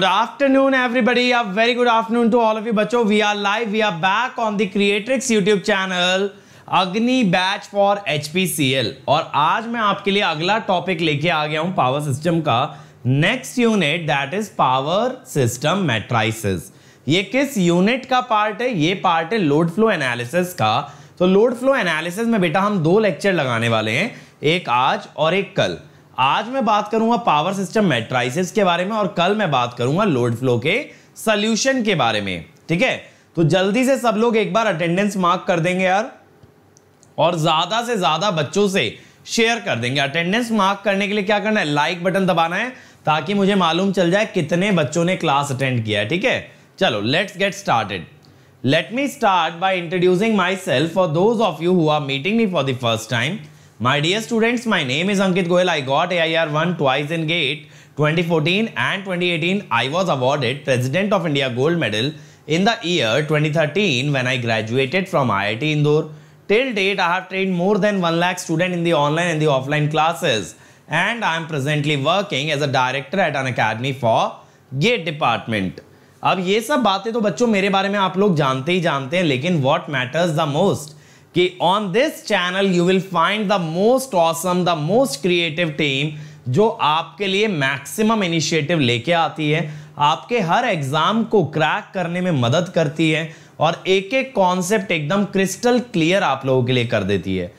Good afternoon, everybody. A very good afternoon to all of you bacho. We are live we are back on the Creatrix YouTube channel Agni batch for H और आज मैं आपके लिए अगला topic लेके आ गया हूँ पावर सिस्टम का next unit that is power system matrices ये किस यूनिट का पार्ट है ये पार्ट है लोड फ्लो एनालिसिस का तो लोड फ्लो एनालिसिस में बेटा हम दो लेक्चर लगाने वाले हैं एक आज और एक कल आज मैं बात करूंगा पावर सिस्टम मेट्राइसिस के बारे में और कल मैं बात करूंगा लोड फ्लो के सोल्यूशन के बारे में ठीक है तो जल्दी से सब लोग एक बार अटेंडेंस मार्क कर देंगे यार और ज्यादा से ज्यादा बच्चों से शेयर कर देंगे अटेंडेंस मार्क करने के लिए क्या करना है लाइक बटन दबाना है ताकि मुझे मालूम चल जाए कितने बच्चों ने क्लास अटेंड किया है ठीक है चलो let's get started let me start by introducing myself for those of you who are meeting me for the first time my dear students my name is Ankit Goyal I got AIR one two twice in GATE 2014 and 2018 I was awarded president of India gold medal in the year 2013 when I graduated from IIT Indore till date I have train more than one lack student in the online and the offline classes and I am presently working as a director at an academy for GATE department अब ये सब बातें तो बच्चों मेरे बारे में आप लोग जानते ही जानते हैं लेकिन वॉट मैटर्स द मोस्ट कि on this channel you will find the most awesome the most creative team जो आपके लिए मैक्सिमम इनिशिएटिव लेके आती है आपके हर एग्जाम को क्रैक करने में मदद करती है और एक एक कॉन्सेप्ट एकदम क्रिस्टल क्लियर आप लोगों के लिए कर देती है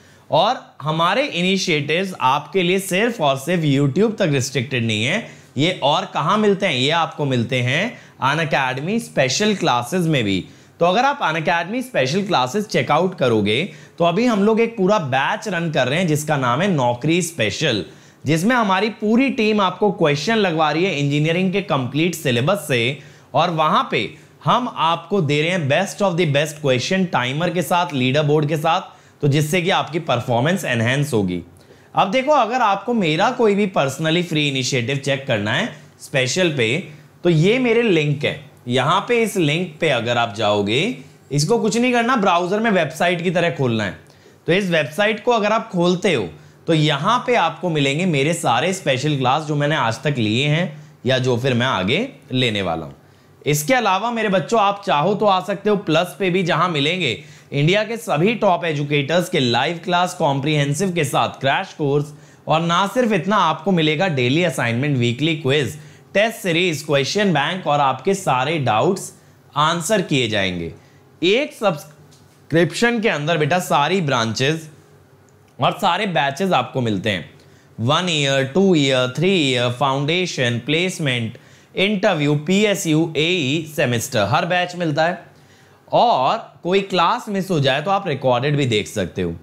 और हमारे इनिशिएटिव्स आपके लिए सिर्फ और सिर्फ यूट्यूब तक रिस्ट्रिक्टेड नहीं है ये और कहाँ मिलते हैं ये आपको मिलते हैं अन अकेडमी स्पेशल क्लासेस में भी तो अगर आप Unacademy special classes check out करोगे तो अभी हम लोग एक पूरा बैच रन कर रहे हैं जिसका नाम है नौकरी स्पेशल जिसमें हमारी पूरी टीम आपको क्वेश्चन लगवा रही है इंजीनियरिंग के कंप्लीट सिलेबस से और वहां पे हम आपको दे रहे हैं best of the best question timer के साथ लीडर बोर्ड के साथ तो जिससे कि आपकी परफॉर्मेंस एनहेंस होगी अब देखो अगर आपको मेरा कोई भी पर्सनली फ्री इनिशिएटिव चेक करना है स्पेशल पे तो ये मेरे लिंक है यहाँ पे इस लिंक पे अगर आप जाओगे इसको कुछ नहीं करना ब्राउजर में वेबसाइट की तरह खोलना है तो इस वेबसाइट को अगर आप खोलते हो तो यहाँ पे आपको मिलेंगे मेरे सारे स्पेशल क्लास जो मैंने आज तक लिए हैं या जो फिर मैं आगे लेने वाला हूं इसके अलावा मेरे बच्चों आप चाहो तो आ सकते हो प्लस पे भी जहां मिलेंगे इंडिया के सभी टॉप एजुकेटर्स के लाइव क्लास कॉम्प्रीहेंसिव के साथ क्रैश कोर्स और ना सिर्फ इतना आपको मिलेगा daily assignment weekly quiz test series question bank और आपके सारे डाउट्स आंसर किए जाएंगे एक सब्सक्रिप्शन के अंदर बेटा सारी ब्रांचेज और सारे बैचेज आपको मिलते हैं one year two year three year foundation placement interview P S U A semester हर बैच मिलता है और कोई क्लास मिस हो जाए तो आप रिकॉर्डेड भी देख सकते हो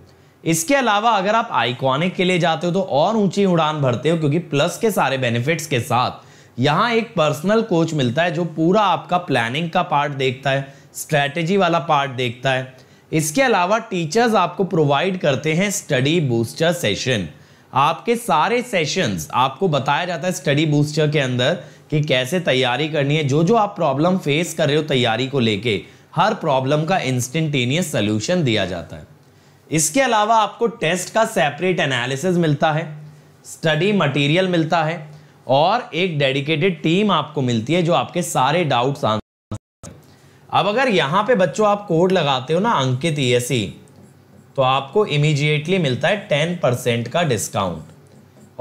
इसके अलावा अगर आप आइकॉनिक के लिए जाते हो तो और ऊंची उड़ान भरते हो क्योंकि प्लस के सारे बेनिफिट्स के साथ यहाँ एक पर्सनल कोच मिलता है जो पूरा आपका प्लानिंग का पार्ट देखता है स्ट्रैटेजी वाला पार्ट देखता है इसके अलावा टीचर्स आपको प्रोवाइड करते हैं स्टडी बूस्टर सेशन आपके सारे सेशंस आपको बताया जाता है स्टडी बूस्टर के अंदर कि कैसे तैयारी करनी है जो जो आप प्रॉब्लम फेस कर रहे हो तैयारी को लेके हर प्रॉब्लम का इंस्टेंटेनियस सोल्यूशन दिया जाता है इसके अलावा आपको टेस्ट का सेपरेट एनालिसिस मिलता है स्टडी मटेरियल मिलता है और एक डेडिकेटेड टीम आपको मिलती है जो आपके सारे डाउट्स आंसर अब अगर यहाँ पे बच्चों आप कोड लगाते हो ना अंकित ई e e, तो आपको इमीजिएटली मिलता है टेन परसेंट का डिस्काउंट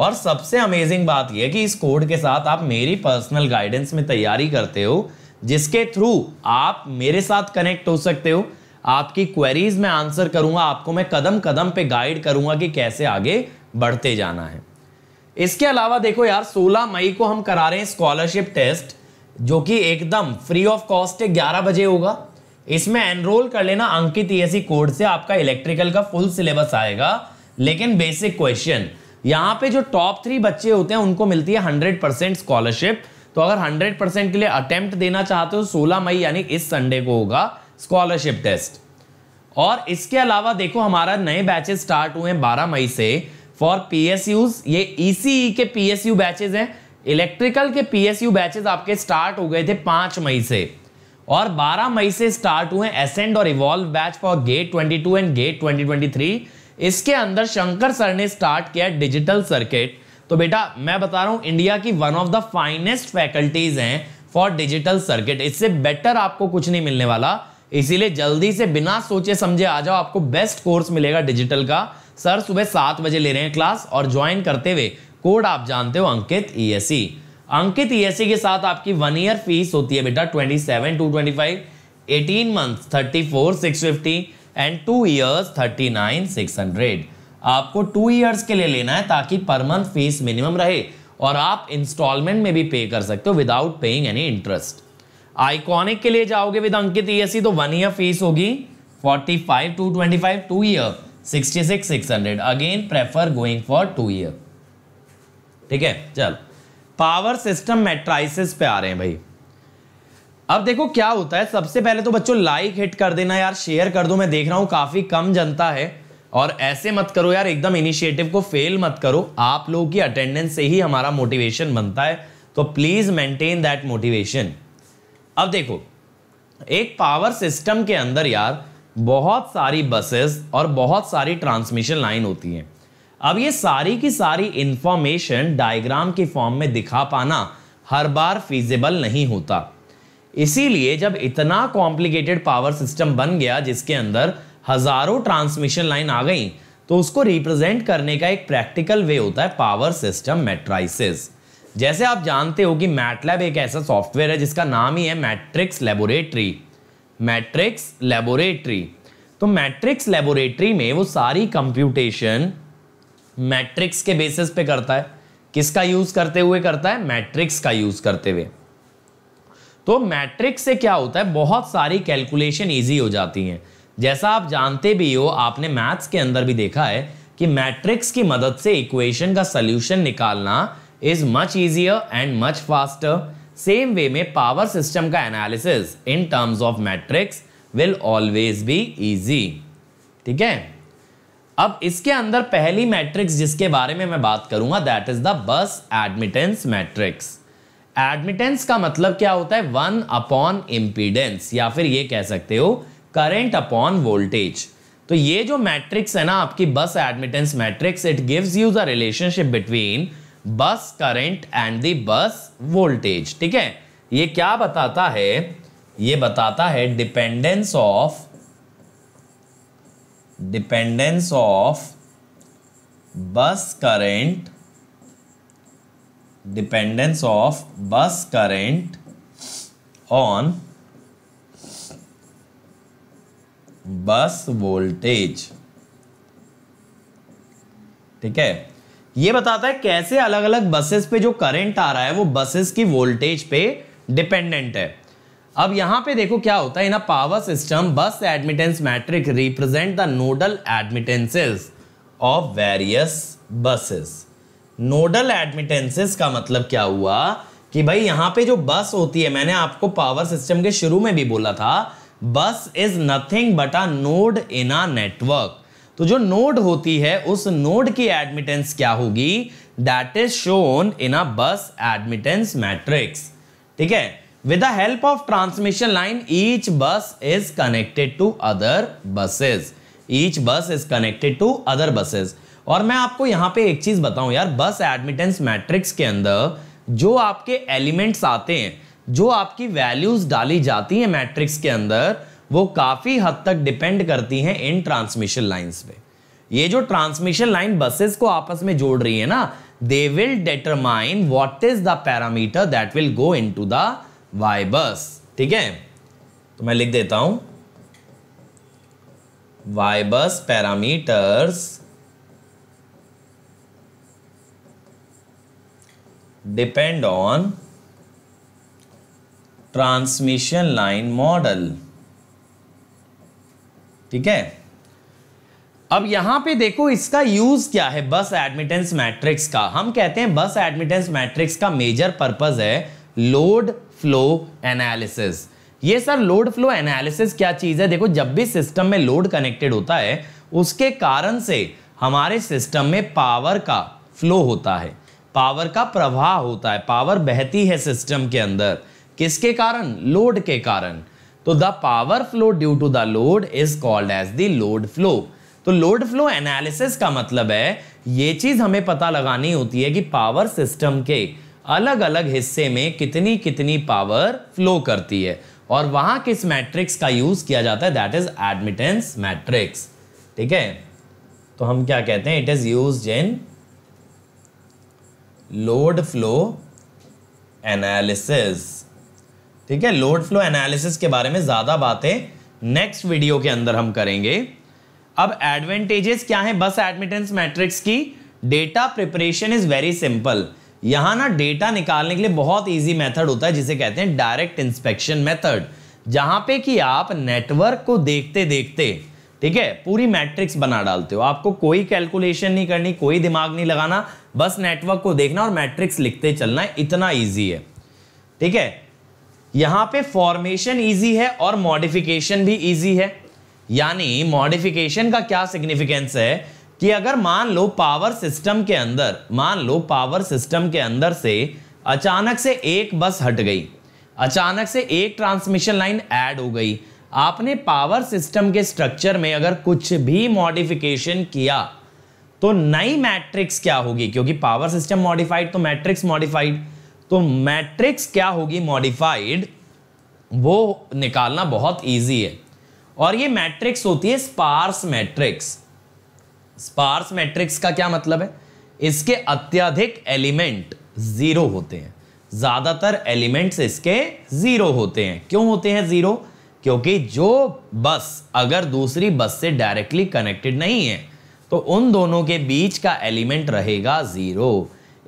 और सबसे अमेजिंग बात यह कि इस कोड के साथ आप मेरी पर्सनल गाइडेंस में तैयारी करते हो जिसके थ्रू आप मेरे साथ कनेक्ट हो सकते हो आपकी क्वेरीज में आंसर करूंगा आपको मैं कदम कदम पे गाइड करूंगा कि कैसे आगे बढ़ते जाना है इसके अलावा देखो यार 16 मई को हम करा रहे हैं स्कॉलरशिप टेस्ट जो कि एकदम फ्री ऑफ कॉस्ट है ग्यारह बजे होगा इसमें एनरोल कर लेना अंकित ईएससी e कोड से आपका इलेक्ट्रिकल का फुल सिलेबस आएगा लेकिन बेसिक क्वेश्चन यहाँ पे जो टॉप थ्री बच्चे होते हैं उनको मिलती है हंड्रेड परसेंट स्कॉलरशिप तो अगर हंड्रेड परसेंट के लिए अटेम्प्ट देना चाहते हो सोलह मई यानी इस संडे को होगा स्कॉलरशिप टेस्ट और इसके अलावा देखो हमारा नए बैचेस स्टार्ट हुए हैं 12 मई से फॉर पीएसयूज ये ईसीई e e के पीएसयू बैचेज हैं इलेक्ट्रिकल के पीएसयू बैचेज आपके स्टार्ट हो गए थे पांच मई से और 12 मई से स्टार्ट हुए एसेंड और evolve batch for GATE 22 and GATE 2023 इसके अंदर शंकर सर ने स्टार्ट किया डिजिटल सर्किट तो बेटा मैं बता रहा हूं इंडिया की one of the finest faculties हैं फॉर डिजिटल सर्किट इससे बेटर आपको कुछ नहीं मिलने वाला इसीलिए जल्दी से बिना सोचे समझे आ जाओ आपको बेस्ट कोर्स मिलेगा डिजिटल का सर सुबह सात बजे ले रहे हैं क्लास और ज्वाइन करते हुए कोड आप जानते हो अंकित ई e e। अंकित ई e के साथ आपकी वन ईयर फीस होती है बेटा twenty seven two twenty five eighteen month thirty four six fifty and two years thirty nine six hundred आपको टू ईयर्स के लिए लेना है ताकि पर मंथ फीस मिनिमम रहे और आप इंस्टॉलमेंट में भी पे कर सकते हो without paying any interest iconic के लिए जाओगे विद अंकित ई तो वन ईयर फीस होगी forty five two twenty five two year sixty six six hundred again prefer going for two year ठीक है चल पावर सिस्टम मेट्राइसिस पे आ रहे हैं भाई अब देखो क्या होता है सबसे पहले तो बच्चों लाइक हिट कर देना यार शेयर कर दो मैं देख रहा हूं काफी कम जनता है और ऐसे मत करो यार एकदम इनिशिएटिव को फेल मत करो आप लोगों की अटेंडेंस से ही हमारा मोटिवेशन बनता है तो प्लीज मेंटेन दैट मोटिवेशन अब देखो एक पावर सिस्टम के अंदर यार बहुत सारी बसेस और बहुत सारी ट्रांसमिशन लाइन होती हैं अब ये सारी की सारी इंफॉर्मेशन डायग्राम के फॉर्म में दिखा पाना हर बार फिजिबल नहीं होता इसीलिए जब इतना कॉम्प्लिकेटेड पावर सिस्टम बन गया जिसके अंदर हजारों ट्रांसमिशन लाइन आ गई तो उसको रिप्रेजेंट करने का एक प्रैक्टिकल वे होता है पावर सिस्टम मेट्राइसिस जैसे आप जानते हो कि मैटलैब एक ऐसा सॉफ्टवेयर है जिसका नाम ही है मैट्रिक्स लेबोरेटरी मैट्रिक्स लेबोरेटरी तो मैट्रिक्स लेबोरेटरी में वो सारी कंप्यूटेशन मैट्रिक्स के बेसिस पे करता है किसका यूज करते हुए करता है मैट्रिक्स का यूज करते हुए तो मैट्रिक्स से क्या होता है बहुत सारी कैलकुलेशन इजी हो जाती हैं जैसा आप जानते भी हो आपने मैथ्स के अंदर भी देखा है कि मैट्रिक्स की मदद से इक्वेशन का सोल्यूशन निकालना is much easier and much faster same way में पावर सिस्टम का analysis in terms of matrix will always be easy ठीक है अब इसके अंदर पहली मैट्रिक्स जिसके बारे में मैं बात करूंगा that is the bus admittance matrix admittance का मतलब क्या होता है वन अपॉन इम्पीडेंस या फिर ये कह सकते हो करेंट अपॉन वोल्टेज तो ये जो मैट्रिक्स है ना आपकी bus admittance matrix it gives you the relationship between bus current and the bus voltage ठीक है ये क्या बताता है ये बताता है dependence of dependence of bus current dependence of bus current on bus voltage ठीक है ये बताता है कैसे अलग अलग बसेस पे जो करंट आ रहा है वो बसेस की वोल्टेज पे डिपेंडेंट है अब यहां पे देखो क्या होता है ना power system bus admittance matrix represent the nodal admittances of various buses nodal admittances का मतलब क्या हुआ कि भाई यहां पे जो बस होती है मैंने आपको पावर सिस्टम के शुरू में भी बोला था bus is nothing but a node in a network तो जो नोड होती है उस नोड की एडमिटेंस क्या होगी that is shown in a bus admittance matrix ठीक है with the help of transmission line each bus is connected to other buses each bus is connected to other buses और मैं आपको यहां पे एक चीज बताऊं यार बस एडमिटेंस मैट्रिक्स के अंदर जो आपके एलिमेंट्स आते हैं जो आपकी वैल्यूज डाली जाती हैं मैट्रिक्स के अंदर वो काफ़ी हद तक डिपेंड करती हैं इन ट्रांसमिशन लाइन्स पे ये जो ट्रांसमिशन लाइन बसेस को आपस में जोड़ रही है ना they will determine what is the parameter that will go into the Y bus ठीक है तो मैं लिख देता हूं Y bus parameters depend on transmission line model ठीक है अब यहां पे देखो इसका यूज क्या है बस एडमिटेंस मैट्रिक्स का हम कहते हैं बस एडमिटेंस मैट्रिक्स का मेजर पर्पज है लोड फ्लो एनालिसिस ये सर लोड फ्लो एनालिसिस क्या चीज है देखो जब भी सिस्टम में लोड कनेक्टेड होता है उसके कारण से हमारे सिस्टम में पावर का फ्लो होता है पावर का प्रवाह होता है पावर बहती है सिस्टम के अंदर किसके कारण लोड के कारण तो the power flow due to the load is called as the load flow तो लोड फ्लो एनालिसिस का मतलब है ये चीज हमें पता लगानी होती है कि पावर सिस्टम के अलग अलग हिस्से में कितनी कितनी पावर फ्लो करती है और वहां किस मैट्रिक्स का यूज किया जाता है दैट इज एडमिटेंस मैट्रिक्स ठीक है तो हम क्या कहते हैं it is use in load flow analysis ठीक है लोड फ्लो एनालिसिस के बारे में ज़्यादा बातें नेक्स्ट वीडियो के अंदर हम करेंगे अब एडवांटेजेस क्या हैं बस एडमिटेंस मैट्रिक्स की data preparation is very simple यहां ना डेटा निकालने के लिए बहुत इजी मेथड होता है जिसे कहते हैं डायरेक्ट इंस्पेक्शन मेथड जहां पे कि आप नेटवर्क को देखते देखते ठीक है पूरी मैट्रिक्स बना डालते हो आपको कोई कैलकुलेशन नहीं करनी कोई दिमाग नहीं लगाना बस नेटवर्क को देखना और मैट्रिक्स लिखते चलना इतना ईजी है ठीक है यहाँ पे फॉर्मेशन इजी है और मॉडिफिकेशन भी इजी है यानी मॉडिफिकेशन का क्या सिग्निफिकेंस है कि अगर मान लो पावर सिस्टम के अंदर मान लो पावर सिस्टम के अंदर से अचानक से एक बस हट गई अचानक से एक ट्रांसमिशन लाइन ऐड हो गई आपने पावर सिस्टम के स्ट्रक्चर में अगर कुछ भी मॉडिफिकेशन किया तो नई मैट्रिक्स क्या होगी क्योंकि पावर सिस्टम मॉडिफाइड तो मैट्रिक्स मॉडिफाइड तो मैट्रिक्स क्या होगी मॉडिफाइड वो निकालना बहुत ईजी है और ये मैट्रिक्स होती है स्पार्स मैट्रिक्स स्पार्स मैट्रिक्स का क्या मतलब है इसके अत्यधिक एलिमेंट जीरो होते हैं ज़्यादातर एलिमेंट्स इसके ज़ीरो होते हैं क्यों होते हैं ज़ीरो क्योंकि जो बस अगर दूसरी बस से डायरेक्टली कनेक्टेड नहीं है तो उन दोनों के बीच का एलिमेंट रहेगा zero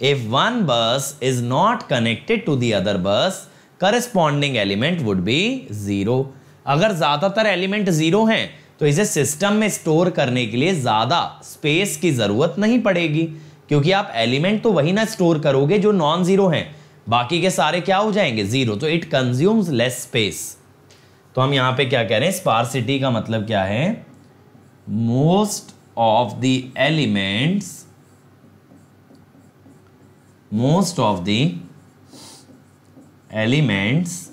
if one bus is not connected to the other bus corresponding element would be zero अगर ज़्यादातर एलिमेंट ज़ीरो हैं तो इसे सिस्टम में स्टोर करने के लिए ज़्यादा स्पेस की ज़रूरत नहीं पड़ेगी क्योंकि आप एलिमेंट तो वही ना स्टोर करोगे जो नॉन ज़ीरो हैं बाकी के सारे क्या हो जाएंगे ज़ीरो तो इट कंज्यूम्स लेस स्पेस तो हम यहां पे क्या कह रहे हैं स्पार्सिटी का मतलब क्या है most of the elements most of the elements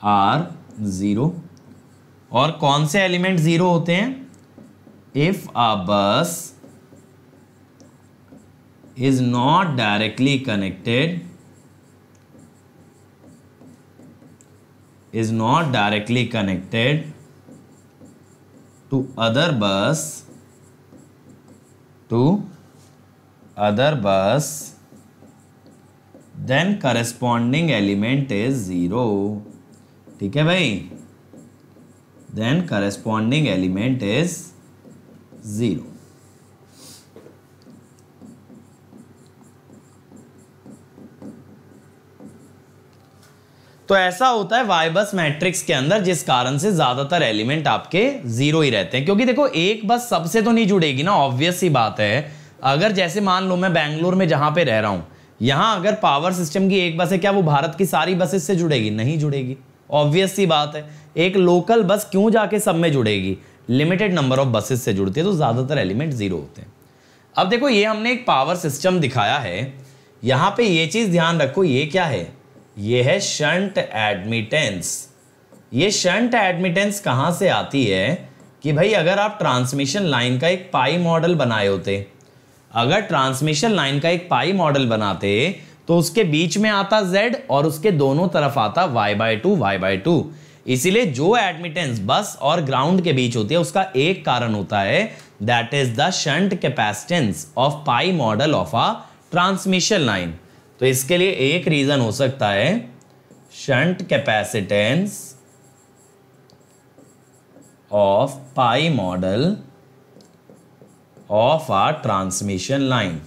are zero और कौन से एलिमेंट जीरो होते हैं if a bus is not directly connected is not directly connected to other bus to other bus then corresponding element is zero ठीक है भाई then corresponding element is zero तो ऐसा होता है वाई बस मैट्रिक्स के अंदर जिस कारण से ज्यादातर एलिमेंट आपके जीरो ही रहते हैं क्योंकि देखो एक बस सबसे तो नहीं जुड़ेगी ना ऑब्वियस ही बात है अगर जैसे मान लो मैं बैंगलोर में जहाँ पे रह रहा हूँ यहाँ अगर पावर सिस्टम की एक बस है क्या वो भारत की सारी बसेस से जुड़ेगी नहीं जुड़ेगी ऑब्वियस सी बात है एक लोकल बस क्यों जाके सब में जुड़ेगी लिमिटेड नंबर ऑफ बसेस से जुड़ती है तो ज़्यादातर एलिमेंट ज़ीरो होते हैं अब देखो ये हमने एक पावर सिस्टम दिखाया है यहाँ पे ये चीज़ ध्यान रखो ये क्या है ये है शंट एडमिटेंस ये शंट एडमिटेंस कहाँ से आती है कि भाई अगर आप ट्रांसमिशन लाइन का एक पाई मॉडल बनाए होते अगर ट्रांसमिशन लाइन का एक पाई मॉडल बनाते तो उसके बीच में आता z और उसके दोनों तरफ आता y by two Y by two इसीलिए जो एडमिटेंस बस और ग्राउंड के बीच होती है उसका एक कारण होता है that is the shunt capacitance of pi model of a transmission line तो इसके लिए एक रीजन हो सकता है shunt capacitance of pi model of a transmission line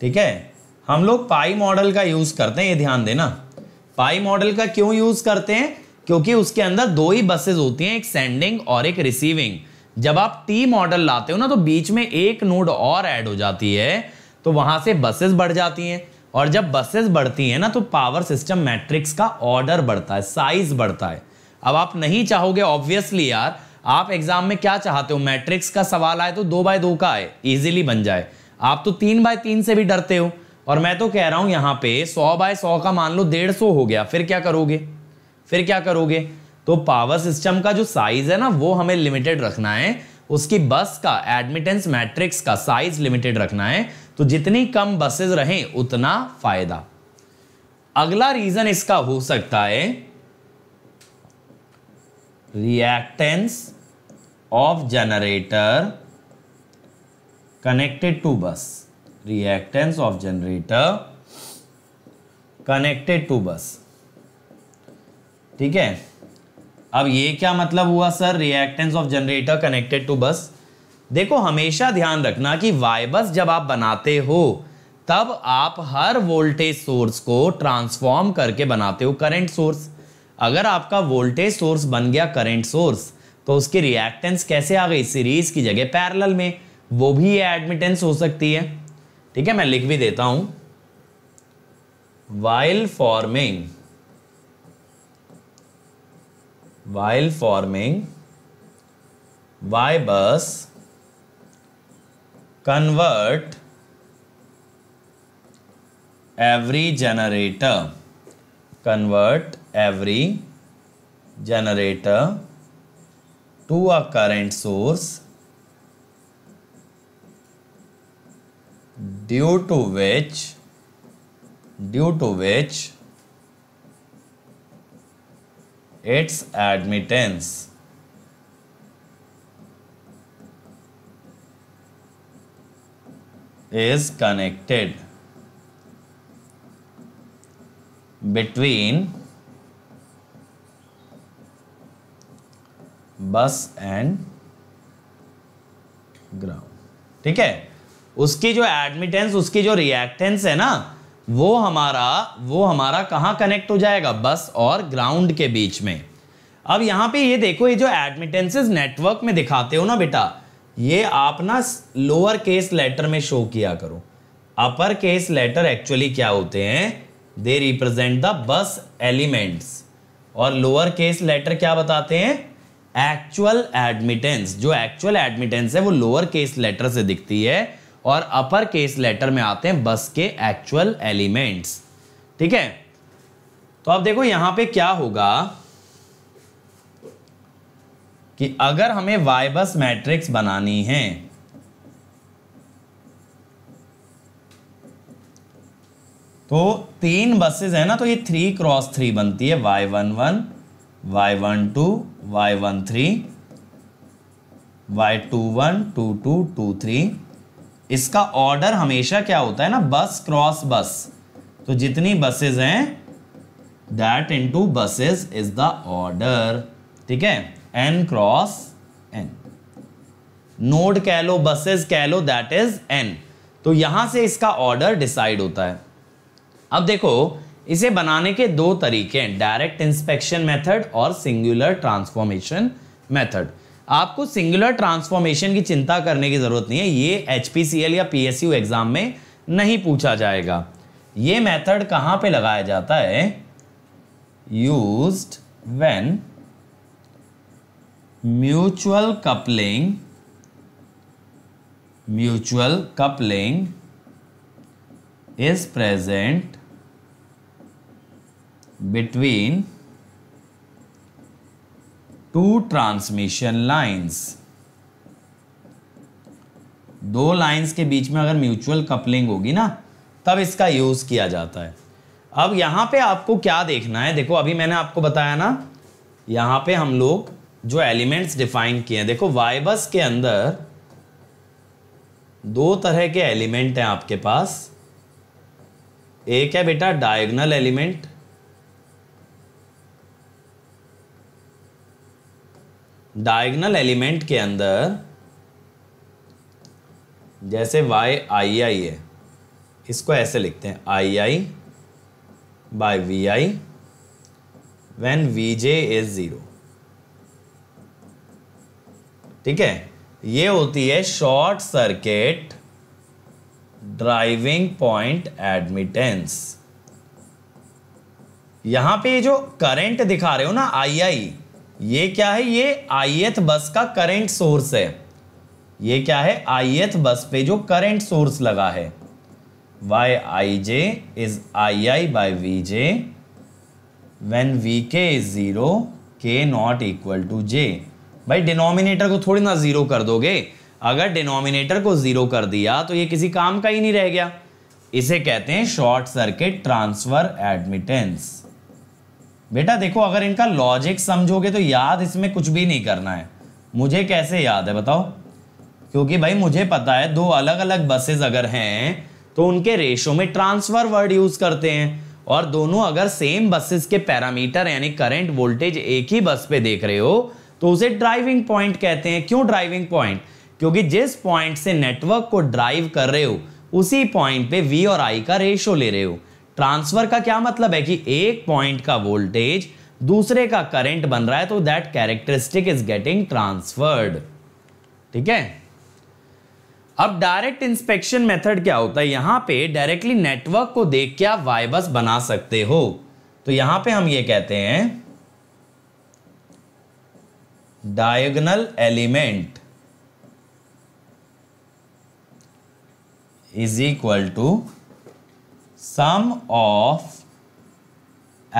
ठीक है हम लोग पाई मॉडल का यूज करते हैं ये ध्यान देना पाई मॉडल का क्यों यूज करते हैं क्योंकि उसके अंदर दो ही बसेस होती हैं एक सेंडिंग और एक रिसीविंग जब आप टी मॉडल लाते हो ना तो बीच में एक नोड और ऐड हो जाती है तो वहां से बसेस बढ़ जाती हैं और जब बसेस बढ़ती हैं ना तो पावर सिस्टम मैट्रिक्स का ऑर्डर बढ़ता है साइज बढ़ता है अब आप नहीं चाहोगे ऑब्वियसली यार आप एग्जाम में क्या चाहते हो मैट्रिक्स का सवाल आए तो दो बाय दो का आए इजीली बन जाए आप तो तीन बाय तीन से भी डरते हो और मैं तो कह रहा हूं यहाँ पे सौ बाय सौ का मान लो डेढ़ सौ हो गया फिर क्या करोगे फिर क्या करोगे तो पावर सिस्टम का जो साइज है ना वो हमें लिमिटेड रखना है उसकी बस का एडमिटेंस मैट्रिक्स का साइज लिमिटेड रखना है तो जितनी कम बसेस रहें उतना फायदा अगला रीजन इसका हो सकता है reactance of generator connected to bus reactance of generator connected to bus ठीक है अब ये क्या मतलब हुआ sir reactance of generator connected to bus देखो हमेशा ध्यान रखना कि वाई बस जब आप बनाते हो तब आप हर वोल्टेज सोर्स को ट्रांसफॉर्म करके बनाते हो करंट सोर्स अगर आपका वोल्टेज सोर्स बन गया करंट सोर्स तो उसकी रिएक्टेंस कैसे आ गई सीरीज की जगह पैरेलल में वो भी ये एडमिटेंस हो सकती है ठीक है मैं लिख भी देता हूं while forming while forming Y bus convert every generator convert every generator to a current source due to which due to which its admittance is connected between bus and ground ठीक है उसकी जो एडमिटेंस उसकी जो reactance है ना वो हमारा वो हमारा कहाँ कनेक्ट हो जाएगा बस और ग्राउंड के बीच में अब यहाँ पे ये देखो ये जो एडमिटेंसेस नेटवर्क में दिखाते हो ना बेटा ये आप ना लोअर केस लेटर में शो किया करो अपर केस लेटर एक्चुअली क्या होते हैं they represent the bus elements और लोअर केस लेटर क्या बताते हैं एक्चुअल एडमिटेंस जो एक्चुअल एडमिटेंस है वो लोअर केस लेटर से दिखती है और अपर केस लेटर में आते हैं बस के एक्चुअल एलिमेंट्स ठीक है तो अब देखो यहां पे क्या होगा कि अगर हमें वाई बस मैट्रिक्स बनानी है तो तीन बसेस है ना तो ये थ्री क्रॉस थ्री बनती है Y one one Y one two Y one three Y two one two two two three इसका ऑर्डर हमेशा क्या होता है ना बस क्रॉस बस तो जितनी बसेज हैं that into buses is the order ठीक है एन क्रॉस एन नोड कह लो बसेज कह लो दैट इज एन तो यहां से इसका ऑर्डर डिसाइड होता है अब देखो इसे बनाने के दो तरीके हैं डायरेक्ट इंस्पेक्शन मेथड और सिंगुलर ट्रांसफॉर्मेशन मेथड आपको सिंगुलर ट्रांसफॉर्मेशन की चिंता करने की ज़रूरत नहीं है ये एच या पी एग्ज़ाम में नहीं पूछा जाएगा ये मेथड कहाँ पे लगाया जाता है used when mutual coupling mutual coupling is present between two transmission lines दो लाइंस के बीच में अगर म्यूचुअल कपलिंग होगी ना तब इसका यूज़ किया जाता है अब यहां पे आपको क्या देखना है देखो अभी मैंने आपको बताया ना यहां पे हम लोग जो एलिमेंट्स डिफाइन किए हैं देखो वाइबस के अंदर दो तरह के एलिमेंट हैं आपके पास एक है बेटा डायगनल एलिमेंट डायगनल एलिमेंट के अंदर जैसे वाई आई आई है इसको ऐसे लिखते हैं I I by V I when V J is zero ठीक है ये होती है short circuit driving point admittance यहां पे जो करंट दिखा रहे हो ना आई आई ये क्या है ये ith बस का करंट सोर्स है ये क्या है ith बस पे जो करंट सोर्स लगा है Y I J is I I by V J when V K is zero K not equal to J भाई डिनोमिनेटर को थोड़ी ना ज़ीरो कर दोगे अगर डिनोमिनेटर को ज़ीरो कर दिया तो ये किसी काम का ही नहीं रह गया इसे कहते हैं शॉर्ट सर्किट ट्रांसफ़र एडमिटेंस बेटा देखो अगर इनका लॉजिक समझोगे तो याद इसमें कुछ भी नहीं करना है मुझे कैसे याद है बताओ क्योंकि भाई मुझे पता है दो अलग अलग बसेस अगर हैं तो उनके रेशो में ट्रांसफर वर्ड यूज करते हैं और दोनों अगर सेम बसेस के पैरामीटर यानी करंट वोल्टेज एक ही बस पे देख रहे हो तो उसे ड्राइविंग पॉइंट कहते हैं क्यों ड्राइविंग पॉइंट क्योंकि जिस पॉइंट से नेटवर्क को ड्राइव कर रहे हो उसी पॉइंट पे वी और आई का रेशो ले रहे हो ट्रांसफर का क्या मतलब है कि एक पॉइंट का वोल्टेज दूसरे का करंट बन रहा है तो that characteristic is getting transferred ठीक है अब डायरेक्ट इंस्पेक्शन मेथड क्या होता है यहां पे डायरेक्टली नेटवर्क को देख के आप वाइबस बना सकते हो तो यहां पे हम ये कहते हैं diagonal element is equal to sum of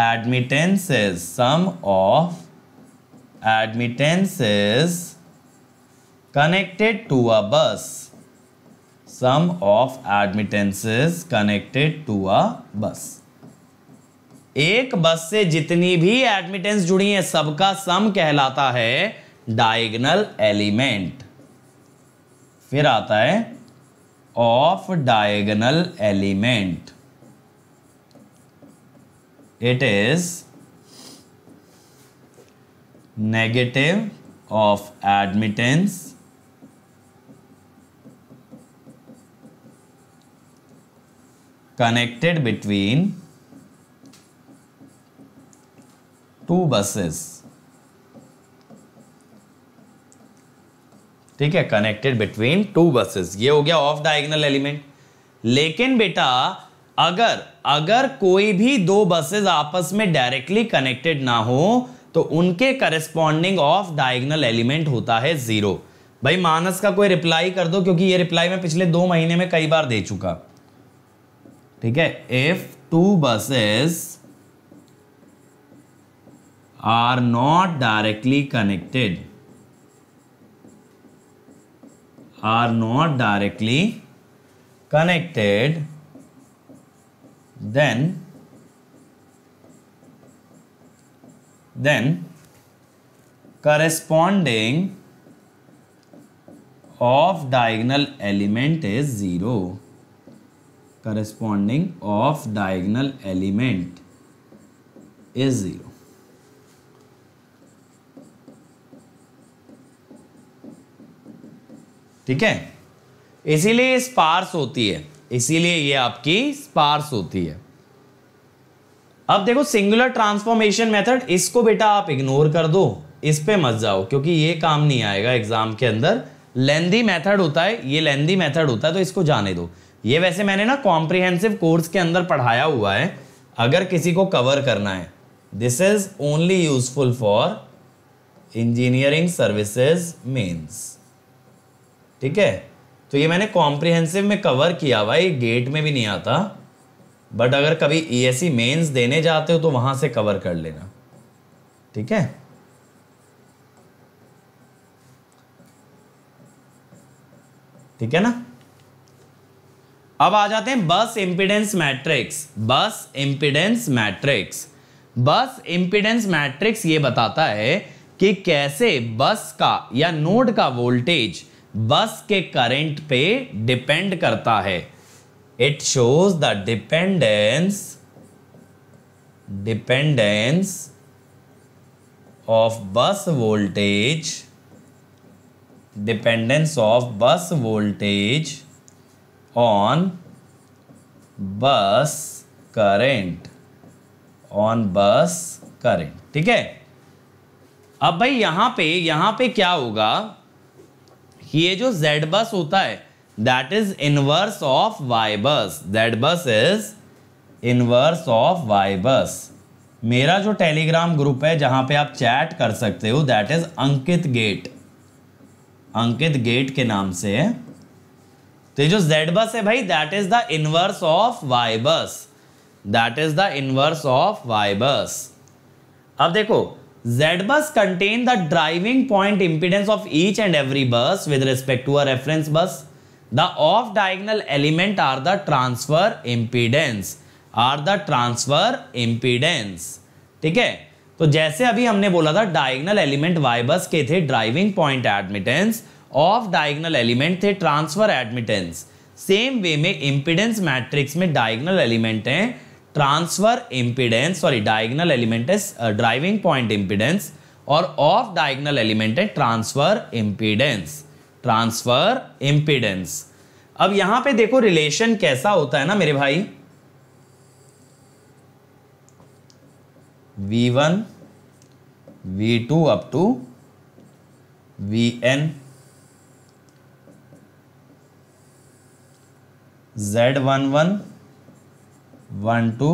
admittances sum of admittances connected to a bus sum of admittances connected to a bus एक बस से जितनी भी एडमिटेंस जुड़ी है सबका सम कहलाता है डायगनल एलिमेंट फिर आता है off diagonal element it is negative of admittance connected between two buses ठीक है कनेक्टेड बिटवीन टू बसेस ये हो गया ऑफ डायगनल एलिमेंट लेकिन बेटा अगर अगर कोई भी दो बसेस आपस में डायरेक्टली कनेक्टेड ना हो तो उनके करेस्पॉन्डिंग ऑफ डायगनल एलिमेंट होता है जीरो भाई मानस का कोई रिप्लाई कर दो क्योंकि ये रिप्लाई मैं पिछले दो महीने में कई बार दे चुका ठीक है if two buses are not directly connected are not directly connected then then corresponding of diagonal element is zero corresponding of diagonal element is zero ठीक है इसीलिए स्पार्स होती है इसीलिए ये आपकी स्पार्स होती है अब देखो सिंगुलर ट्रांसफॉर्मेशन मेथड इसको बेटा आप इग्नोर कर दो इस पे मत जाओ क्योंकि ये काम नहीं आएगा एग्जाम के अंदर लेंदी मेथड होता है ये लेंदी मेथड होता है तो इसको जाने दो ये वैसे मैंने ना कॉम्प्रिहेंसिव कोर्स के अंदर पढ़ाया हुआ है अगर किसी को कवर करना है this is only useful for engineering services mains ठीक है तो ये मैंने कॉम्प्रिहेंसिव में कवर किया हुआ गेट में भी नहीं आता बट अगर कभी ई एस सी मेन्स देने जाते हो तो वहां से कवर कर लेना ठीक है ठीक है ना अब आ जाते हैं bus impedance matrix bus impedance matrix bus impedance matrix ये बताता है कि कैसे बस का या नोड का वोल्टेज बस के करंट पे डिपेंड करता है it shows the dependence dependence of bus voltage dependence of bus voltage on bus current on bus current ठीक है अब भाई यहां पे यहां पे क्या होगा ये जो जेड बस होता है that is inverse of Y bus that bus is inverse of Y bus मेरा जो टेलीग्राम ग्रुप है जहां पे आप चैट कर सकते हो that is Ankit GATE Ankit GATE के नाम से है तो ये जो जेड बस है भाई that is the inverse of Y bus that is the inverse of Y bus अब देखो Z bus contain the driving point impedance of each and every bus with respect to a reference bus. The off-diagonal element are the transfer impedance. Are the transfer impedance. ठीक है तो जैसे अभी हमने बोला था डायगनल एलिमेंट वाई बस के थे driving point admittance off diagonal element थे ट्रांसफर एडमिटेंस सेम वे में इम्पिडेंस मैट्रिक्स में डायगनल एलिमेंट हैं transfer impedance sorry diagonal element है ड्राइविंग पॉइंट इम्पीडेंस और ऑफ डायग्नल एलिमेंट है ट्रांसफर इम्पीडेंस ट्रांसफर इम्पीडेंस अब यहां पे देखो रिलेशन कैसा होता है ना मेरे भाई V1, V2 and Z one one one two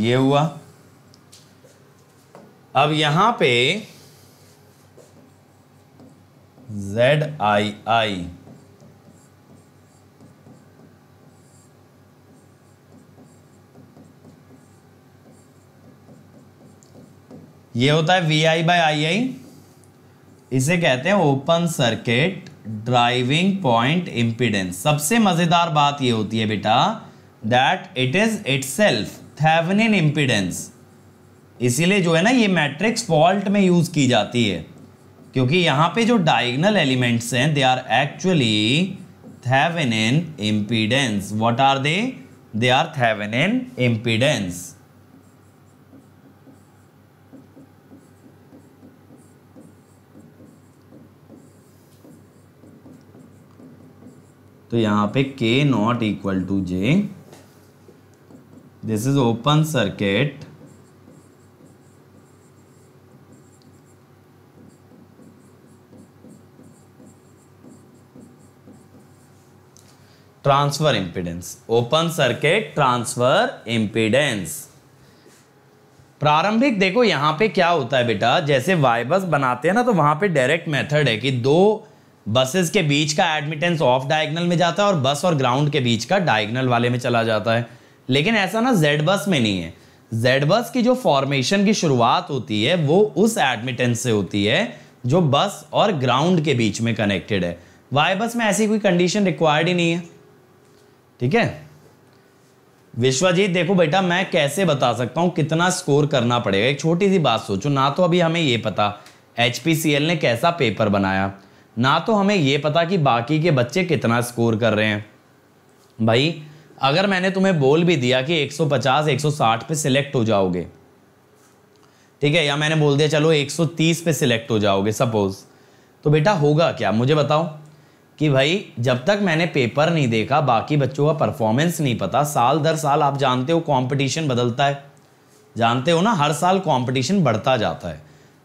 ये हुआ अब यहां पे जेड आई आई ये होता है वी आई बाई आई आई इसे कहते हैं open circuit driving point impedance सबसे मज़ेदार बात ये होती है बेटा that it is itself Thevenin impedance इसीलिए जो है ना ये मैट्रिक्स फॉल्ट में यूज़ की जाती है क्योंकि यहां पे जो डायगनल एलिमेंट्स हैं they are actually in impedance what are they they are Thevenin impedance तो यहां पे K not equal to J this is open circuit transfer impedance open circuit transfer impedance प्रारंभिक देखो यहाँ पे क्या होता है बेटा जैसे वाई बस बनाते हैं ना तो वहाँ पे डायरेक्ट मेथड है कि दो बसेस के बीच का एडमिटेंस ऑफ डायगनल में जाता है और बस और ग्राउंड के बीच का डायगनल वाले में चला जाता है लेकिन ऐसा ना जेड बस में नहीं है जेड बस की जो फॉर्मेशन की शुरुआत होती है वो उस एडमिटेंस से होती है जो बस और ग्राउंड के बीच में कनेक्टेड है वाई बस में ऐसी कोई कंडीशन रिक्वायर्ड ही नहीं है ठीक है विश्वजीत देखो बेटा मैं कैसे बता सकता हूँ कितना स्कोर करना पड़ेगा एक छोटी सी बात सोचो ना तो अभी हमें ये पता एच ने कैसा पेपर बनाया ना तो हमें ये पता कि बाकी के बच्चे कितना स्कोर कर रहे हैं भाई अगर मैंने तुम्हें बोल भी दिया कि 150 160 पे सिलेक्ट हो जाओगे ठीक है या मैंने बोल दिया चलो 130 पे सिलेक्ट हो जाओगे सपोज तो बेटा होगा क्या मुझे बताओ कि भाई जब तक मैंने पेपर नहीं देखा बाकी बच्चों का परफॉर्मेंस नहीं पता साल दर साल आप जानते हो कंपटीशन बदलता है जानते हो ना हर साल कंपटीशन बढ़ता जाता है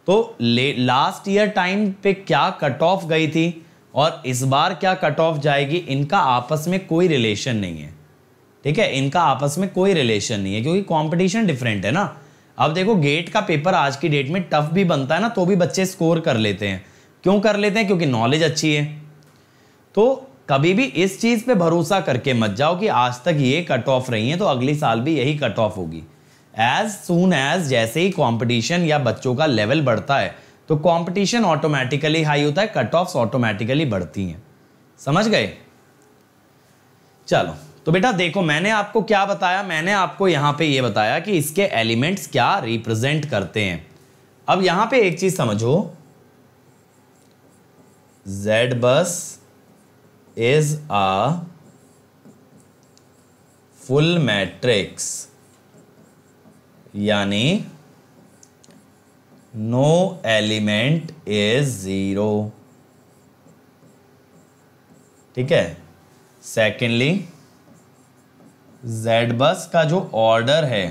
तो ले लास्ट ईयर टाइम पे क्या कट ऑफ गई थी और इस बार क्या कट ऑफ जाएगी इनका आपस में कोई रिलेशन नहीं है ठीक है इनका आपस में कोई रिलेशन नहीं है क्योंकि कॉम्पिटिशन डिफरेंट है ना अब देखो गेट का पेपर आज की डेट में टफ भी बनता है ना तो भी बच्चे स्कोर कर लेते हैं क्यों कर लेते हैं क्योंकि नॉलेज अच्छी है तो कभी भी इस चीज़ पे भरोसा करके मत जाओ कि आज तक ये कट ऑफ रही है तो अगले साल भी यही कट ऑफ होगी एज सुन एज जैसे ही कंपटीशन या बच्चों का लेवल बढ़ता है तो कंपटीशन ऑटोमेटिकली हाई होता है कट ऑफ ऑटोमेटिकली बढ़ती हैं समझ गए चलो तो बेटा देखो मैंने आपको क्या बताया मैंने आपको यहां पे ये बताया कि इसके एलिमेंट्स क्या रिप्रेजेंट करते हैं अब यहां पे एक चीज़ समझो Z bus is a full matrix यानी नो एलिमेंट इज ज़ीरो ठीक है सेकेंडली जेड बस का जो ऑर्डर है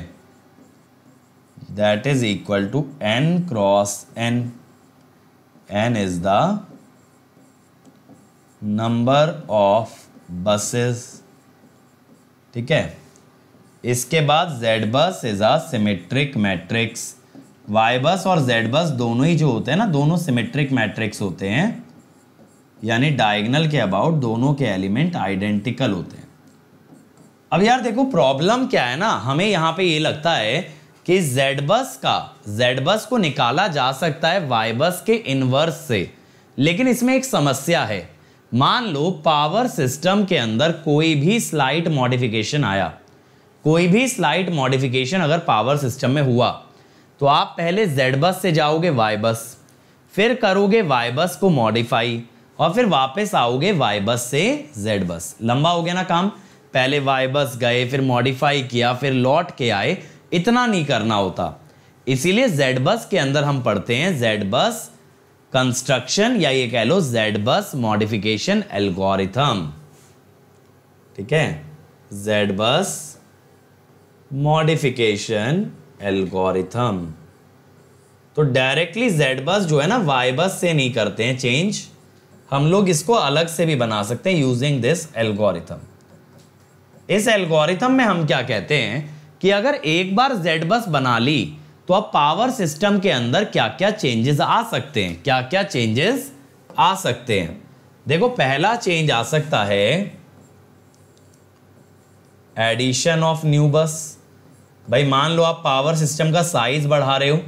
that is equal to N cross N N is the number of buses ठीक है इसके बाद Z bus is a symmetric matrix Y bus और जेड बस दोनों ही जो होते हैं ना दोनों सिमेट्रिक मैट्रिक्स होते हैं यानी डायगनल के अबाउट दोनों के एलिमेंट आइडेंटिकल होते हैं अब यार देखो प्रॉब्लम क्या है ना हमें यहाँ पे ये लगता है कि जेड बस का जेड बस को निकाला जा सकता है वाई बस के इनवर्स से लेकिन इसमें एक समस्या है मान लो पावर सिस्टम के अंदर कोई भी स्लाइट मॉडिफिकेशन आया कोई भी स्लाइट मॉडिफिकेशन अगर पावर सिस्टम में हुआ तो आप पहले जेड बस से जाओगे वाई बस फिर करोगे वाई बस को मॉडिफाई और फिर वापस आओगे वाई बस से जेड बस लंबा हो गया ना काम पहले वाइबस गए फिर मॉडिफाई किया फिर लौट के आए इतना नहीं करना होता इसीलिए जेड बस के अंदर हम पढ़ते हैं जेड बस कंस्ट्रक्शन या ये कह लो जेड बस मॉडिफिकेशन एल्गोरिथम ठीक है जेड बस मॉडिफिकेशन एल्गोरिथम तो डायरेक्टली जेड बस जो है ना वाई बस से नहीं करते हैं चेंज हम लोग इसको अलग से भी बना सकते हैं यूजिंग दिस एल्गोरिथम इस एल्गोरिथम में हम क्या कहते हैं कि अगर एक बार जेड बस बना ली तो अब पावर सिस्टम के अंदर क्या क्या चेंजेस आ सकते हैं क्या क्या चेंजेस आ सकते हैं देखो पहला चेंज आ सकता है एडिशन ऑफ न्यू बस भाई मान लो आप पावर सिस्टम का साइज बढ़ा रहे हो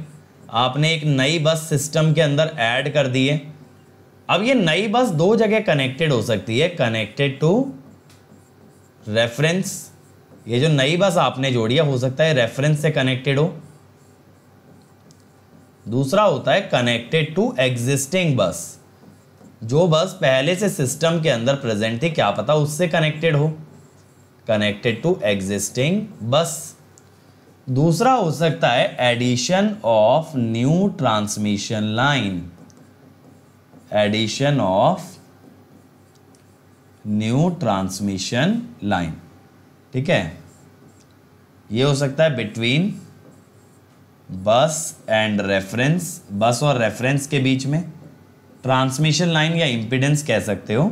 आपने एक नई बस सिस्टम के अंदर ऐड कर दिए अब ये नई बस दो जगह कनेक्टेड हो सकती है कनेक्टेड टू रेफरेंस ये जो नई बस आपने जोड़ी है हो सकता है रेफरेंस से कनेक्टेड हो दूसरा होता है कनेक्टेड टू एग्जिस्टिंग बस जो बस पहले से सिस्टम के अंदर प्रेजेंट थी क्या पता उससे कनेक्टेड हो कनेक्टेड टू एग्जिस्टिंग बस दूसरा हो सकता है addition of new transmission line addition of new transmission line ठीक है ये हो सकता है बिटवीन बस एंड रेफरेंस बस और रेफरेंस के बीच में ट्रांसमिशन लाइन या इम्पिडेंस कह सकते हो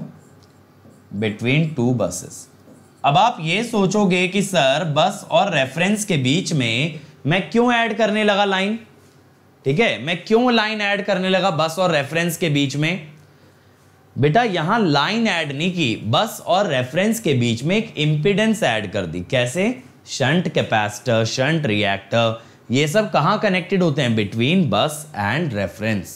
बिटवीन टू बसेस अब आप ये सोचोगे कि सर बस और रेफरेंस के बीच में मैं क्यों ऐड करने लगा लाइन ठीक है मैं क्यों लाइन ऐड करने लगा बस और रेफरेंस के बीच में बेटा यहां लाइन ऐड नहीं की बस और रेफरेंस के बीच में एक इम्पिडेंस ऐड कर दी कैसे शंट कैपेसिटर शंट रिएक्टर ये सब कहाँ कनेक्टेड होते हैं बिटवीन बस एंड रेफरेंस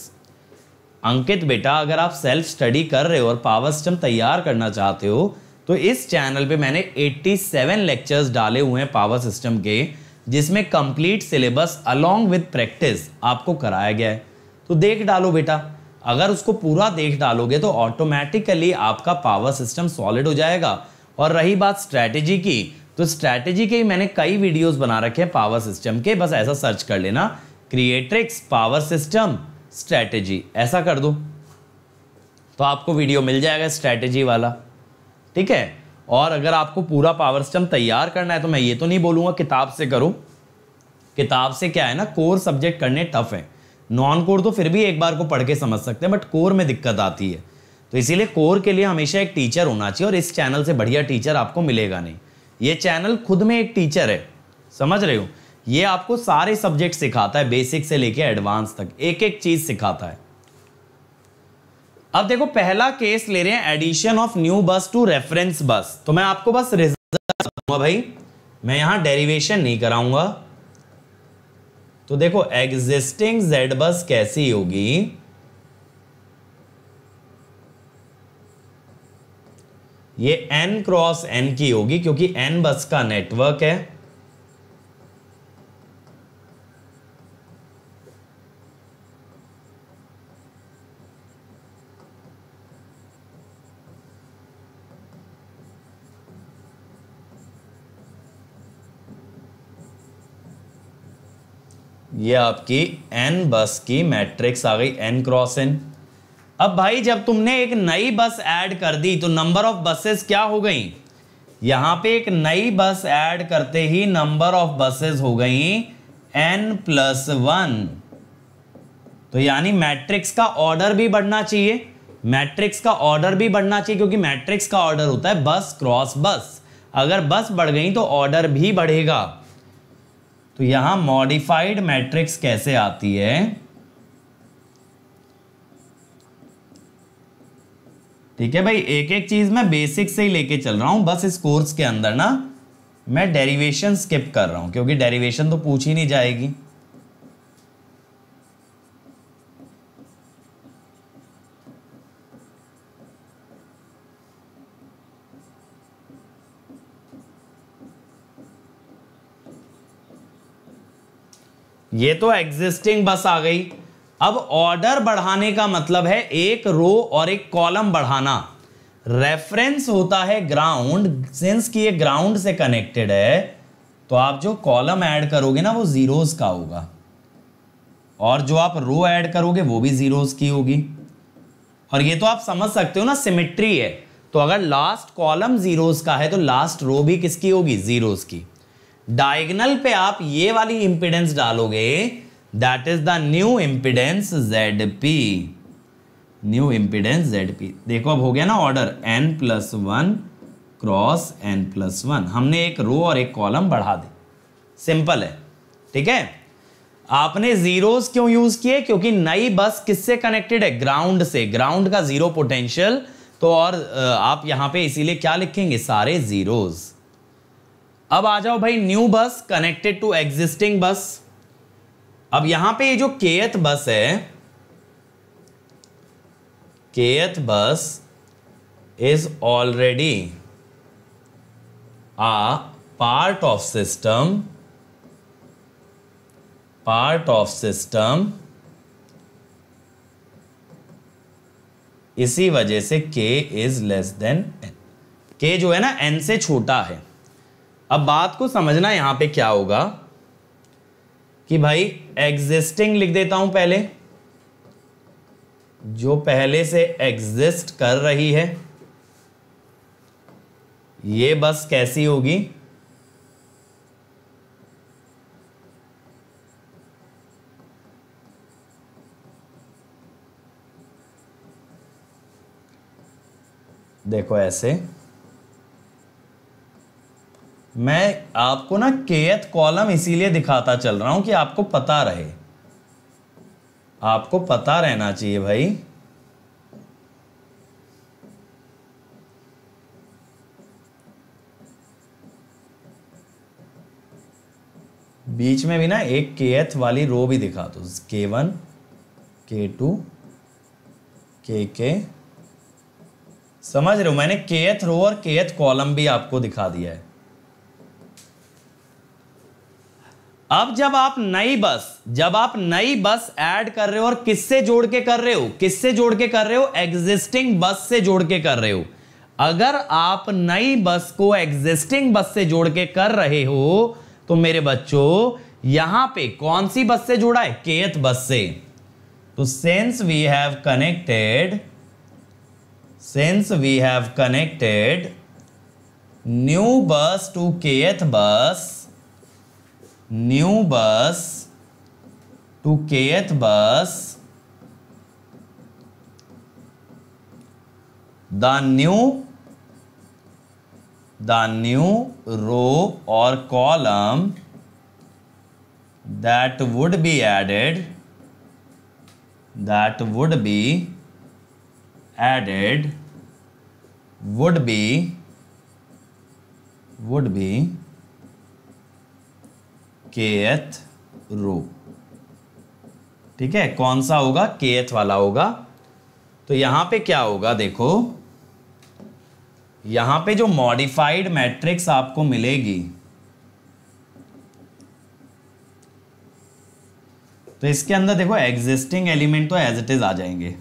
अंकित बेटा अगर आप सेल्फ स्टडी कर रहे हो और पावर सिस्टम तैयार करना चाहते हो तो इस चैनल पे मैंने 87 लेक्चर्स डाले हुए हैं पावर सिस्टम के जिसमें complete syllabus along with practice आपको कराया गया है तो देख डालो बेटा अगर उसको पूरा देख डालोगे तो ऑटोमेटिकली आपका पावर सिस्टम सॉलिड हो जाएगा और रही बात स्ट्रैटेजी की तो स्ट्रैटेजी के मैंने कई वीडियोस बना रखे हैं पावर सिस्टम के बस ऐसा सर्च कर लेना क्रिएट्रिक्स पावर सिस्टम स्ट्रैटेजी ऐसा कर दो तो आपको वीडियो मिल जाएगा स्ट्रैटेजी वाला ठीक है और अगर आपको पूरा पावर सिस्टम तैयार करना है तो मैं ये तो नहीं बोलूँगा किताब से करो किताब से क्या है ना कोर सब्जेक्ट करने टफ हैं नॉन कोर तो फिर भी एक बार को पढ़ के समझ सकते हैं बट कोर में दिक्कत आती है तो इसीलिए कोर के लिए हमेशा एक टीचर होना चाहिए और इस चैनल से बढ़िया टीचर आपको मिलेगा नहीं ये चैनल खुद में एक टीचर है समझ रहे हो ये आपको सारे सब्जेक्ट सिखाता है बेसिक से लेके एडवांस तक एक एक चीज सिखाता है अब देखो पहला केस ले रहे हैं addition of new bus to reference bus तो मैं आपको बस रिजल्ट भाई मैं यहां डेरिवेशन नहीं कराऊंगा तो देखो एग्जिस्टिंग जेड बस कैसी होगी ये एन क्रॉस एन की होगी क्योंकि एन बस का नेटवर्क है ये आपकी एन बस की मैट्रिक्स आ गई एन क्रॉस एन अब भाई जब तुमने एक नई बस ऐड कर दी तो नंबर ऑफ बसेस क्या हो गई यहां पे एक नई बस ऐड करते ही नंबर ऑफ बसेस हो गई एन प्लस वन तो यानी मैट्रिक्स का ऑर्डर भी बढ़ना चाहिए मैट्रिक्स का ऑर्डर भी बढ़ना चाहिए क्योंकि मैट्रिक्स का ऑर्डर होता है बस क्रॉस बस अगर बस बढ़ गई तो ऑर्डर भी बढ़ेगा तो यहां मॉडिफाइड मैट्रिक्स कैसे आती है ठीक है भाई एक एक चीज मैं बेसिक से ही लेके चल रहा हूं बस इस कोर्स के अंदर ना मैं डेरिवेशन स्किप कर रहा हूं क्योंकि डेरिवेशन तो पूछ ही नहीं जाएगी ये तो एग्जिस्टिंग बस आ गई अब ऑर्डर बढ़ाने का मतलब है एक रो और एक कॉलम बढ़ाना रेफरेंस होता है ग्राउंड सिंस कि ये ग्राउंड से कनेक्टेड है तो आप जो कॉलम ऐड करोगे ना वो ज़ीरोज़ का होगा और जो आप रो ऐड करोगे वो भी ज़ीरोज़ की होगी और ये तो आप समझ सकते हो ना सिमिट्री है तो अगर लास्ट कॉलम ज़ीरोज़ का है तो लास्ट रो भी किसकी होगी ज़ीरोज़ की डायगनल पे आप ये वाली इंपिडेंस डालोगे that is the new impedance Z P new impedance Z P देखो अब हो गया ना order N plus one cross N plus one हमने एक रो और एक कॉलम बढ़ा दी सिंपल है ठीक है आपने जीरोस क्यों यूज किए क्योंकि नई बस किससे कनेक्टेड है ग्राउंड से ग्राउंड का जीरो पोटेंशियल तो और आप यहां पे इसीलिए क्या लिखेंगे सारे जीरोज़ अब आ जाओ भाई new bus connected to existing बस अब यहां पे ये जो केयथ बस है kth bus is already a part of system part of system इसी वजह से k is less than n k जो है ना n से छोटा है अब बात को समझना यहां पे क्या होगा कि भाई एग्जिस्टिंग लिख देता हूं पहले जो पहले से एग्जिस्ट कर रही है ये बस कैसी होगी देखो ऐसे मैं आपको ना केथ कॉलम इसीलिए दिखाता चल रहा हूं कि आपको पता रहे आपको पता रहना चाहिए भाई बीच में भी ना एक एथ वाली रो भी दिखा दो के वन के टू के के समझ रहे हो मैंने एथ रो और एथ कॉलम भी आपको दिखा दिया है अब जब आप नई बस जब आप नई बस ऐड कर रहे हो और किससे जोड़ के कर रहे हो किससे जोड़ के कर रहे हो एग्जिस्टिंग बस से जोड़ के कर रहे हो अगर आप नई बस को एग्जिस्टिंग बस से जोड़ के कर रहे हो तो मेरे बच्चों यहां पे कौन सी बस से जोड़ा है केएथ बस से तो since we have connected since we have connected new bus to kth bus new bus to kth bus the new the new row or column that would be added that would be added would be would be के एथ रो ठीक है कौन सा होगा के एथ वाला होगा तो यहां पे क्या होगा देखो यहां पे जो मॉडिफाइड मैट्रिक्स आपको मिलेगी तो इसके अंदर देखो एग्जिस्टिंग एलिमेंट तो एज इट इज आ जाएंगे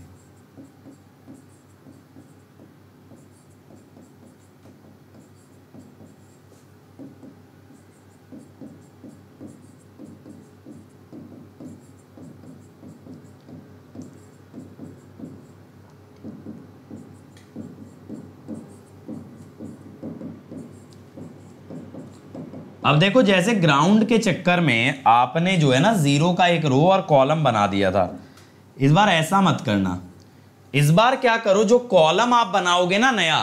अब देखो जैसे ग्राउंड के चक्कर में आपने जो है ना ज़ीरो का एक रो और कॉलम बना दिया था इस बार ऐसा मत करना इस बार क्या करो जो कॉलम आप बनाओगे ना नया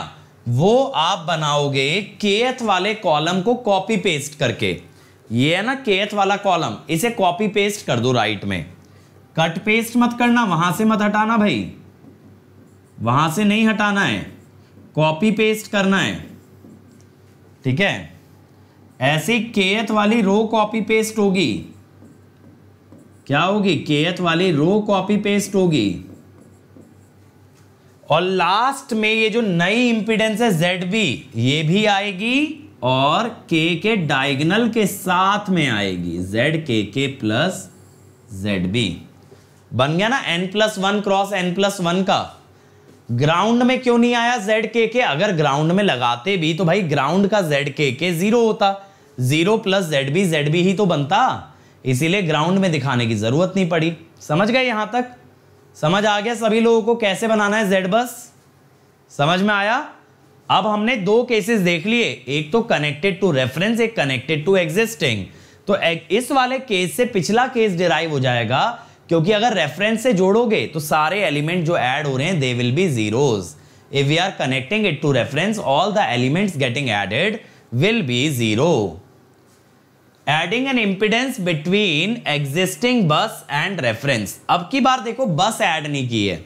वो आप बनाओगे केएथ वाले कॉलम को कॉपी पेस्ट करके ये है ना केएथ वाला कॉलम इसे कॉपी पेस्ट कर दो राइट में कट पेस्ट मत करना वहां से मत हटाना भाई वहां से नहीं हटाना है कॉपी पेस्ट करना है ठीक है ऐसी केयत वाली रो कॉपी पेस्ट होगी क्या होगी केयत वाली रो कॉपी पेस्ट होगी और लास्ट में ये जो नई इंपीडेंस है जेड बी ये भी आएगी और के के डायगनल के साथ में आएगी जेड के के प्लस जेड बी बन गया ना N plus one cross N plus one का ग्राउंड में क्यों नहीं आया जेड के के अगर ग्राउंड में लगाते भी तो भाई ग्राउंड का जेड के के जीरो होता zero plus Z B Z B ही तो बनता इसीलिए ग्राउंड में दिखाने की ज़रूरत नहीं पड़ी समझ गए यहां तक समझ आ गया सभी लोगों को कैसे बनाना है जेड बस समझ में आया अब हमने दो केसेस देख लिए एक तो कनेक्टेड टू रेफरेंस एक कनेक्टेड टू एग्जिस्टिंग तो इस वाले केस से पिछला केस डिराइव हो जाएगा क्योंकि अगर रेफरेंस से जोड़ोगे तो सारे एलिमेंट जो ऐड हो रहे हैं they will be zeros if we are connecting it to reference all the elements getting added will be zero adding an impedance between existing bus and reference अब की बार देखो बस एड नहीं की है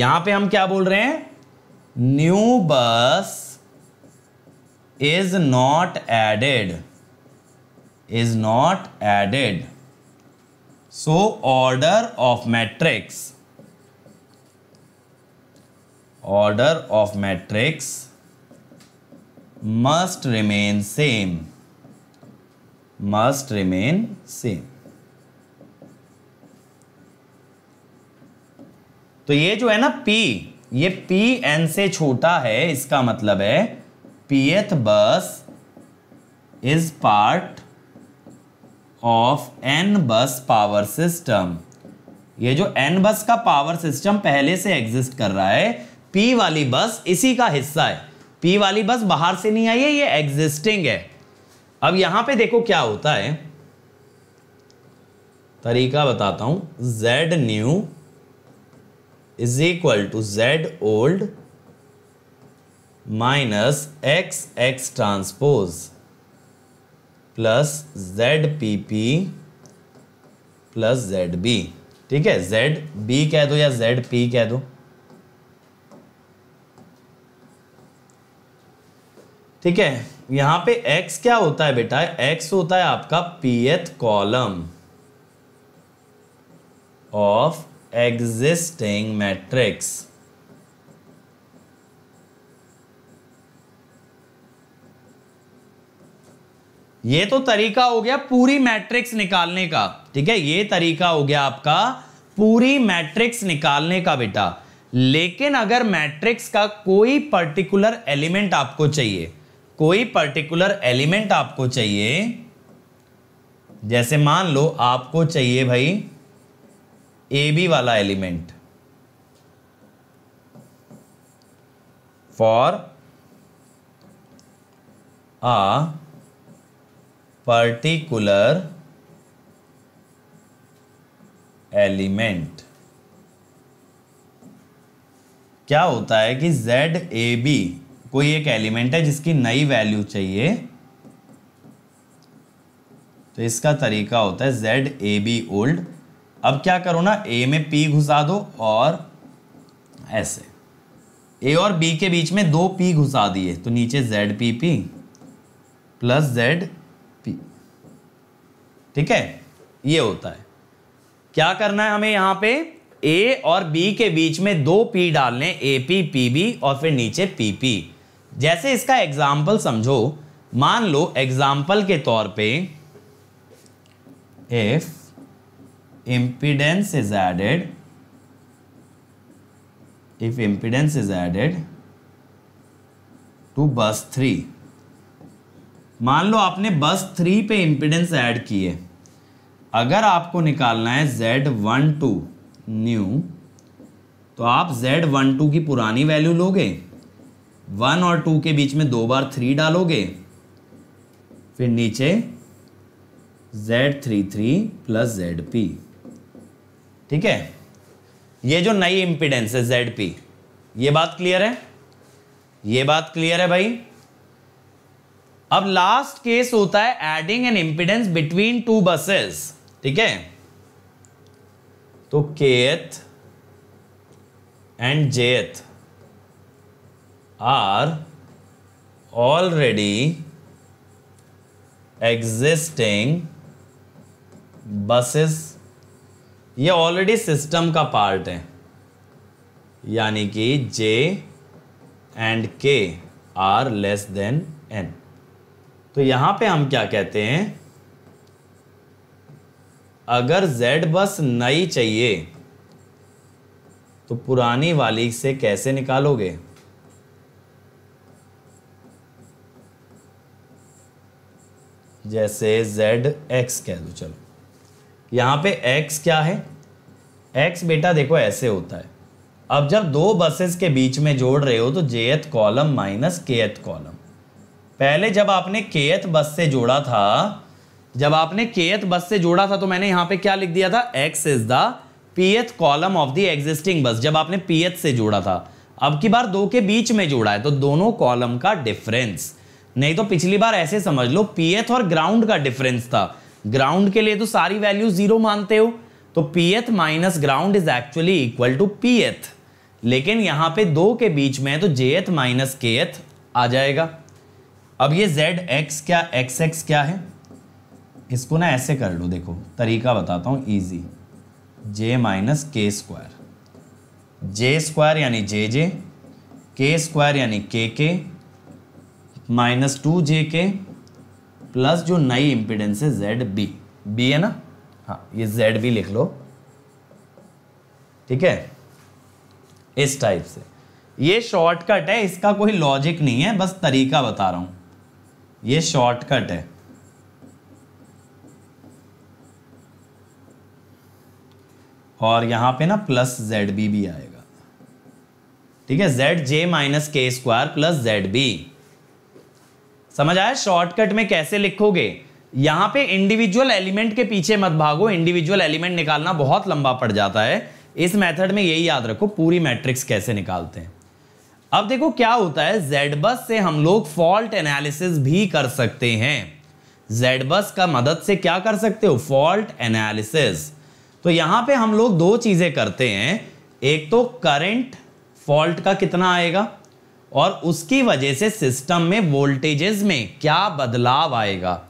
यहां पे हम क्या बोल रहे हैं new bus is not added is not added so order of matrix order of matrix must remain same must remain same. तो ये जो है ना P ये पी एन से छोटा है इसका मतलब है pth bus is part of N bus power system ये जो एन बस का पावर सिस्टम पहले से एग्जिस्ट कर रहा है पी वाली बस इसी का हिस्सा है पी वाली बस बाहर से नहीं आई है ये एग्जिस्टिंग है अब यहां पे देखो क्या होता है तरीका बताता हूं z new is equal to z old minus x x transpose plus z p p plus Z b ठीक है जेड बी कह दो या जेड पी कह दो ठीक है यहां पे x क्या होता है बेटा x होता है आपका pth column of existing matrix ये तो तरीका हो गया पूरी मैट्रिक्स निकालने का ठीक है ये तरीका हो गया आपका पूरी मैट्रिक्स निकालने का बेटा लेकिन अगर मैट्रिक्स का कोई पर्टिकुलर एलिमेंट आपको चाहिए कोई पर्टिकुलर एलिमेंट आपको चाहिए जैसे मान लो आपको चाहिए भाई ए बी वाला element for a particular element क्या होता है कि जेड ए बी कोई एक एलिमेंट है जिसकी नई वैल्यू चाहिए तो इसका तरीका होता है जेड ए बी ओल्ड अब क्या करो ना ए में पी घुसा दो और ऐसे ए और बी के बीच में दो पी घुसा दिए तो नीचे z p p plus z p ठीक है ये होता है क्या करना है हमें यहां पे ए और बी के बीच में दो पी डालने ए पी पी बी और फिर नीचे पी पी जैसे इसका एग्जाम्पल समझो मान लो एग्जाम्पल के तौर पे if impedance is added if impedance is added to bus three मान लो आपने बस थ्री पे इम्पिडेंस ऐड किए अगर आपको निकालना है जेड वन टू न्यू तो आप जेड वन टू की पुरानी वैल्यू लोगे वन और टू के बीच में दो बार थ्री डालोगे फिर नीचे z three three plus z p ठीक है ये जो नई इंपिडेंस है जेड पी ये बात क्लियर है ये बात क्लियर है भाई अब लास्ट केस होता है adding an impedance between two buses ठीक है तो kth and jth are already existing buses ये ऑलरेडी सिस्टम का पार्ट है यानी कि j and k are less than n तो यहाँ पे हम क्या कहते हैं अगर जेड बस नई चाहिए तो पुरानी वाली से कैसे निकालोगे जैसे जेड एक्स कह दो चलो यहाँ पे एक्स क्या है एक्स बेटा देखो ऐसे होता है अब जब दो बसेस के बीच में जोड़ रहे हो तो एथ कॉलम माइनस के कॉलम पहले जब आपने केएथ बस से जोड़ा था जब आपने केएथ बस से जोड़ा था तो मैंने यहाँ पे क्या लिख दिया था x is the ath column of the existing bus जब आपने पीएथ से जोड़ा था अब की बार दो के बीच में जोड़ा है तो दोनों कॉलम का डिफरेंस नहीं तो पिछली बार ऐसे समझ लो पीएथ और ग्राउंड का डिफरेंस था ग्राउंड के लिए तो सारी वैल्यू जीरो मानते हो तो pth minus ground is actually equal to pth लेकिन यहाँ पे दो के बीच में है तो जे एथ माइनस के एथ आ जाएगा अब ये जेड एक्स क्या एक्स एक्स क्या है इसको ना ऐसे कर लो देखो तरीका बताता हूँ easy j minus k square j square यानी जे जे के स्क्वायर यानी के के माइनस टू जे के प्लस जो नई इंपिडेंस है जेड बी बी है ना हाँ ये जेड बी लिख लो ठीक है इस टाइप से ये शॉर्टकट है इसका कोई लॉजिक नहीं है बस तरीका बता रहा हूं ये शॉर्टकट है और यहां पे ना प्लस जेड बी भी आएगा ठीक है z j minus k square plus Z b समझ आया शॉर्टकट में कैसे लिखोगे यहां पे इंडिविजुअल एलिमेंट के पीछे मत भागो इंडिविजुअल एलिमेंट निकालना बहुत लंबा पड़ जाता है इस मेथड में यही याद रखो पूरी मैट्रिक्स कैसे निकालते हैं अब देखो क्या होता है जेड बस से हम लोग फॉल्ट एनालिसिस भी कर सकते हैं जेड बस का मदद से क्या कर सकते हो फॉल्ट एनालिसिस तो यहां पे हम लोग दो चीजें करते हैं एक तो करंट फॉल्ट का कितना आएगा और उसकी वजह से सिस्टम में वोल्टेजेस में क्या बदलाव आएगा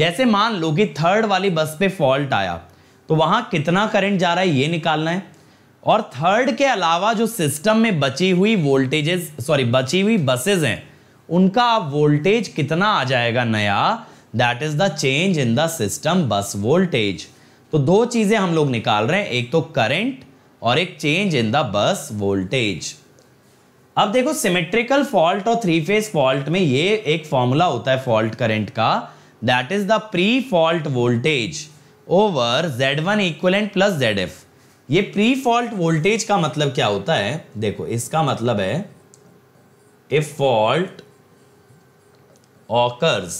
जैसे मान लो कि थर्ड वाली बस पे फॉल्ट आया तो वहाँ कितना करंट जा रहा है ये निकालना है और थर्ड के अलावा जो सिस्टम में बची हुई वोल्टेजेस सॉरी बची हुई बसेज हैं उनका वोल्टेज कितना आ जाएगा नया that is the change in the system bus voltage तो दो चीज़ें हम लोग निकाल रहे हैं एक तो करेंट और एक change in the bus voltage अब देखो सिमेट्रिकल फॉल्ट और थ्री फेज फॉल्ट में ये एक फॉर्मूला होता है फॉल्ट करंट का that is the pre fault voltage over z one equivalent plus z f ये प्री फॉल्ट वोल्टेज का मतलब क्या होता है देखो इसका मतलब है if fault occurs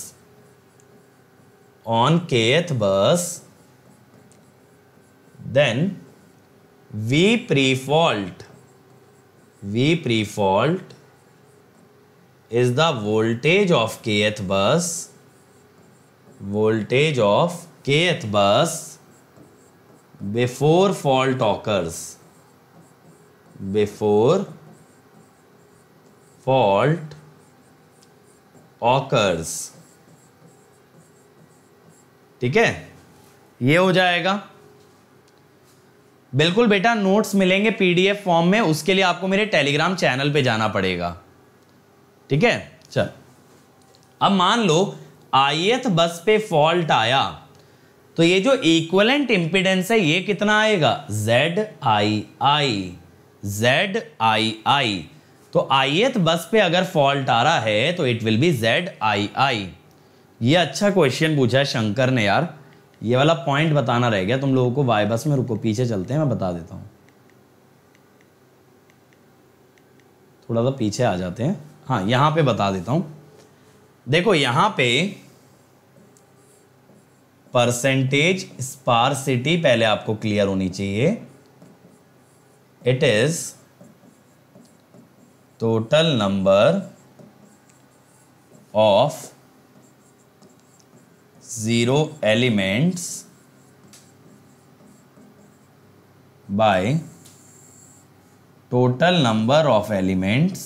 on kth bus then we pre fault V pre-fault is the voltage of kth bus voltage of kth bus before fault occurs before fault occurs ठीक है ये हो जाएगा बिल्कुल बेटा नोट्स मिलेंगे पीडीएफ फॉर्म में उसके लिए आपको मेरे टेलीग्राम चैनल पे जाना पड़ेगा ठीक है चल अब मान लो आईएथ बस पे फॉल्ट आया तो ये जो इक्वलेंट इम्पिडेंस है ये कितना आएगा Z i i Z i आई तो आईएथ बस पे अगर फॉल्ट आ रहा है तो it will be z i i ये अच्छा क्वेश्चन पूछा शंकर ने यार ये वाला पॉइंट बताना रह गया तुम लोगों को वाई बस में रुको पीछे चलते हैं मैं बता देता हूँ थोड़ा सा पीछे आ जाते हैं हाँ यहाँ पे बता देता हूँ देखो यहाँ पे परसेंटेज सिटी पहले आपको क्लियर होनी चाहिए it is total number of zero elements by total number of elements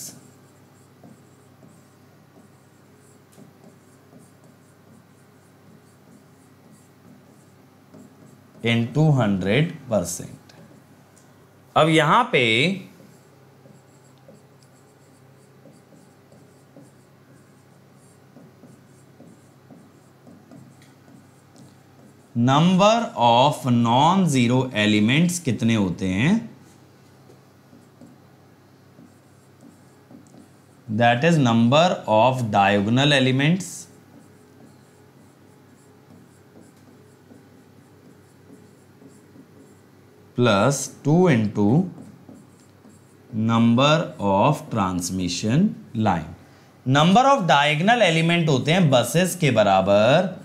in 200 percent अब यहां पे number of non zero elements कितने होते हैं that is number of diagonal elements plus two into number of transmission line number of diagonal element होते हैं buses के बराबर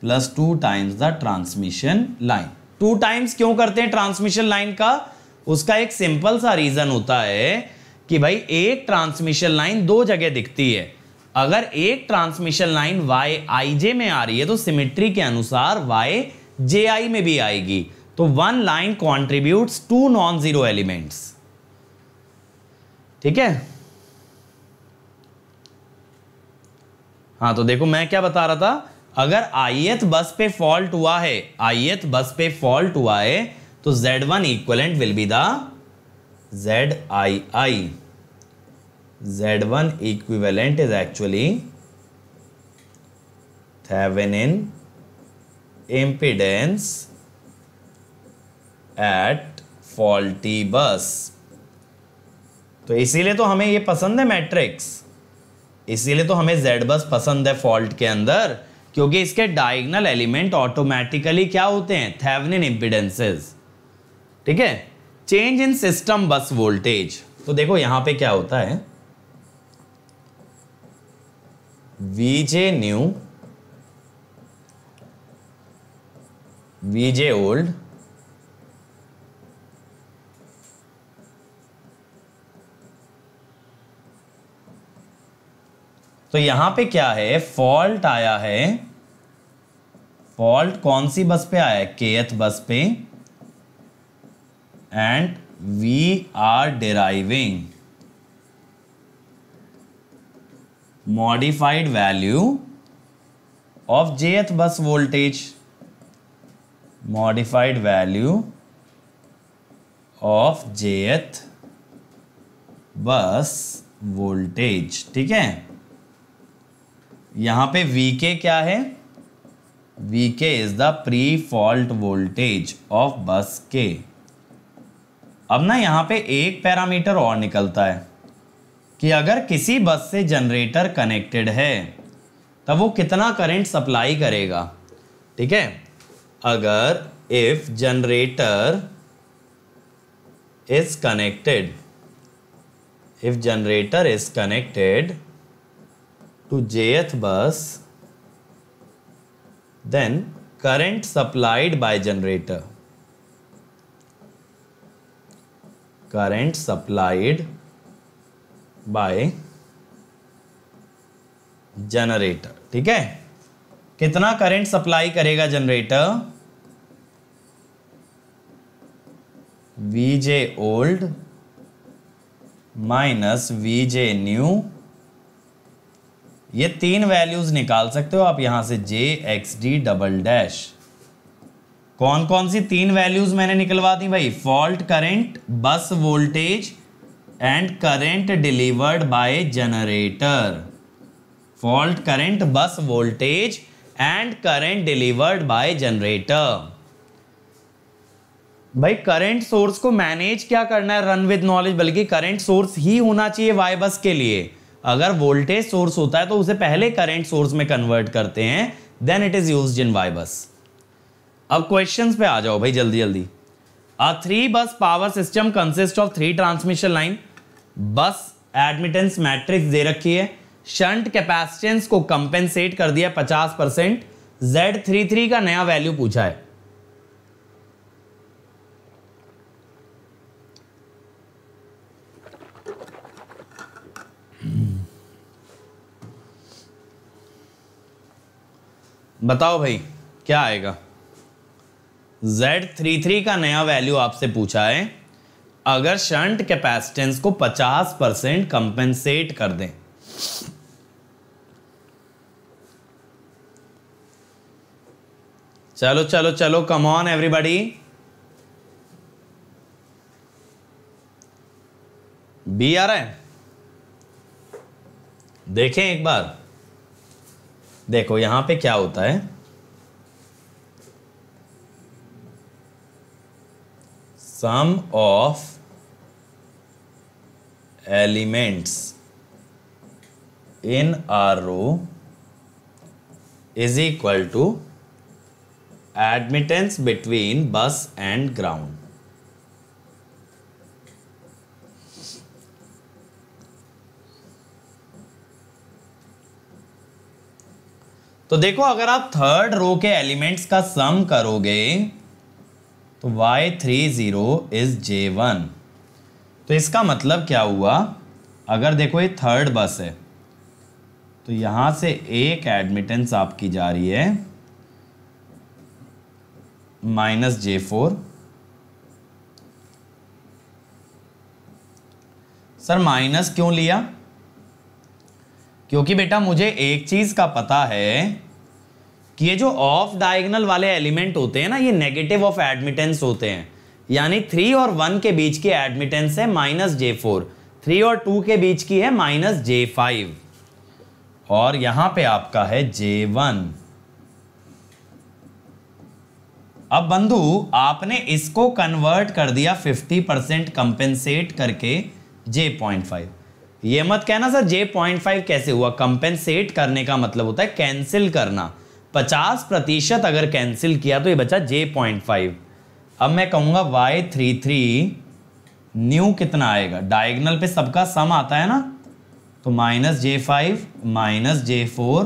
plus two times the transmission line two times क्यों करते हैं ट्रांसमिशन लाइन का उसका एक सिंपल सा रीजन होता है कि भाई एक ट्रांसमिशन लाइन दो जगह दिखती है अगर एक ट्रांसमिशन लाइन वाई आई जे में आ रही है तो सिमेट्री के अनुसार वाई जे आई में भी आएगी तो one line contribute to non zero elements ठीक है हाँ तो देखो मैं क्या बता रहा था अगर एथ बस पे फॉल्ट हुआ है एथ बस पे फॉल्ट हुआ है तो Z1 one equivalent will be the z i i z one equivalent is actually in impedance at faulty bus तो इसीलिए तो हमें ये पसंद है मैट्रिक्स इसीलिए तो हमें जेड बस पसंद है फॉल्ट के अंदर क्योंकि इसके डायगनल एलिमेंट ऑटोमेटिकली क्या होते हैं इन इम्पिडेंसेज ठीक है change in system bus voltage तो देखो यहां पे क्या होता है वीजे न्यू वीजे ओल्ड तो यहां पे क्या है फॉल्ट आया है फॉल्ट कौन सी बस पे आया है केएथ बस पे and we are deriving modified value of jth bus voltage modified value of jth bus voltage ठीक है यहां पे वीके क्या है vk is the pre fault voltage of bus k अब ना यहां पे एक पैरामीटर और निकलता है कि अगर किसी बस से जनरेटर कनेक्टेड है तब वो कितना करंट सप्लाई करेगा ठीक है अगर if generator is connected if generator is connected to jth bus then current supplied by generator current supplied by generator ठीक है कितना करंट सप्लाई करेगा generator vj old minus vj new ये तीन वैल्यूज निकाल सकते हो आप यहां से j x d double dash कौन कौन सी तीन वैल्यूज मैंने निकलवा दी भाई fault current bus voltage and current delivered by generator fault current bus voltage and current delivered by generator भाई करंट सोर्स को मैनेज क्या करना है रन विद नॉलेज बल्कि करंट सोर्स ही होना चाहिए वाई बस के लिए अगर वोल्टेज सोर्स होता है तो उसे पहले करंट सोर्स में कन्वर्ट करते हैं then it is use in y bus अब क्वेश्चन पे आ जाओ भाई जल्दी जल्दी a three bus power system consist of three transmission line bus admittance matrix दे रखी है शंट कैपेसिटेंस को कंपेंसेट कर दिया 50 परसेंट जेड थ्री थ्री का नया वैल्यू पूछा है बताओ भाई क्या आएगा Z33 का नया वैल्यू आपसे पूछा है अगर शंट कैपेसिटेंस को 50 परसेंट कंपेंसेट कर दें चलो चलो चलो कम ऑन एवरीबॉडी बी आ रहा है देखें एक बार देखो यहां पे क्या होता है sum of elements in r row is equal to admittance between bus and ground तो देखो अगर आप थर्ड रो के एलिमेंट्स का सम करोगे तो y30 three zero is j one तो इसका मतलब क्या हुआ अगर देखो ये थर्ड बस है तो यहां से एक एडमिटेंस आपकी जा रही है minus j four sir minus क्यों लिया क्योंकि बेटा मुझे एक चीज का पता है कि ये जो ऑफ डायगनल वाले एलिमेंट होते हैं ना ये नेगेटिव ऑफ एडमिटेंस होते हैं यानी थ्री और वन के बीच की एडमिटेंस है माइनस जे फोर थ्री और टू के बीच की है माइनस जे फाइव और यहां पे आपका है जे वन अब बंधु आपने इसको कन्वर्ट कर दिया फिफ्टी परसेंट कंपेंसेट करके जे पॉइंट फाइव ये मत कहना सर जे पॉइंट फाइव कैसे हुआ कंपेंसेट करने का मतलब होता है कैंसिल करना पचास प्रतिशत अगर कैंसिल किया तो ये बचा जे पॉइंट फाइव अब मैं कहूंगा वाई थ्री थ्री न्यू कितना आएगा डायगनल पे सबका सम आता है ना तो minus j five minus j four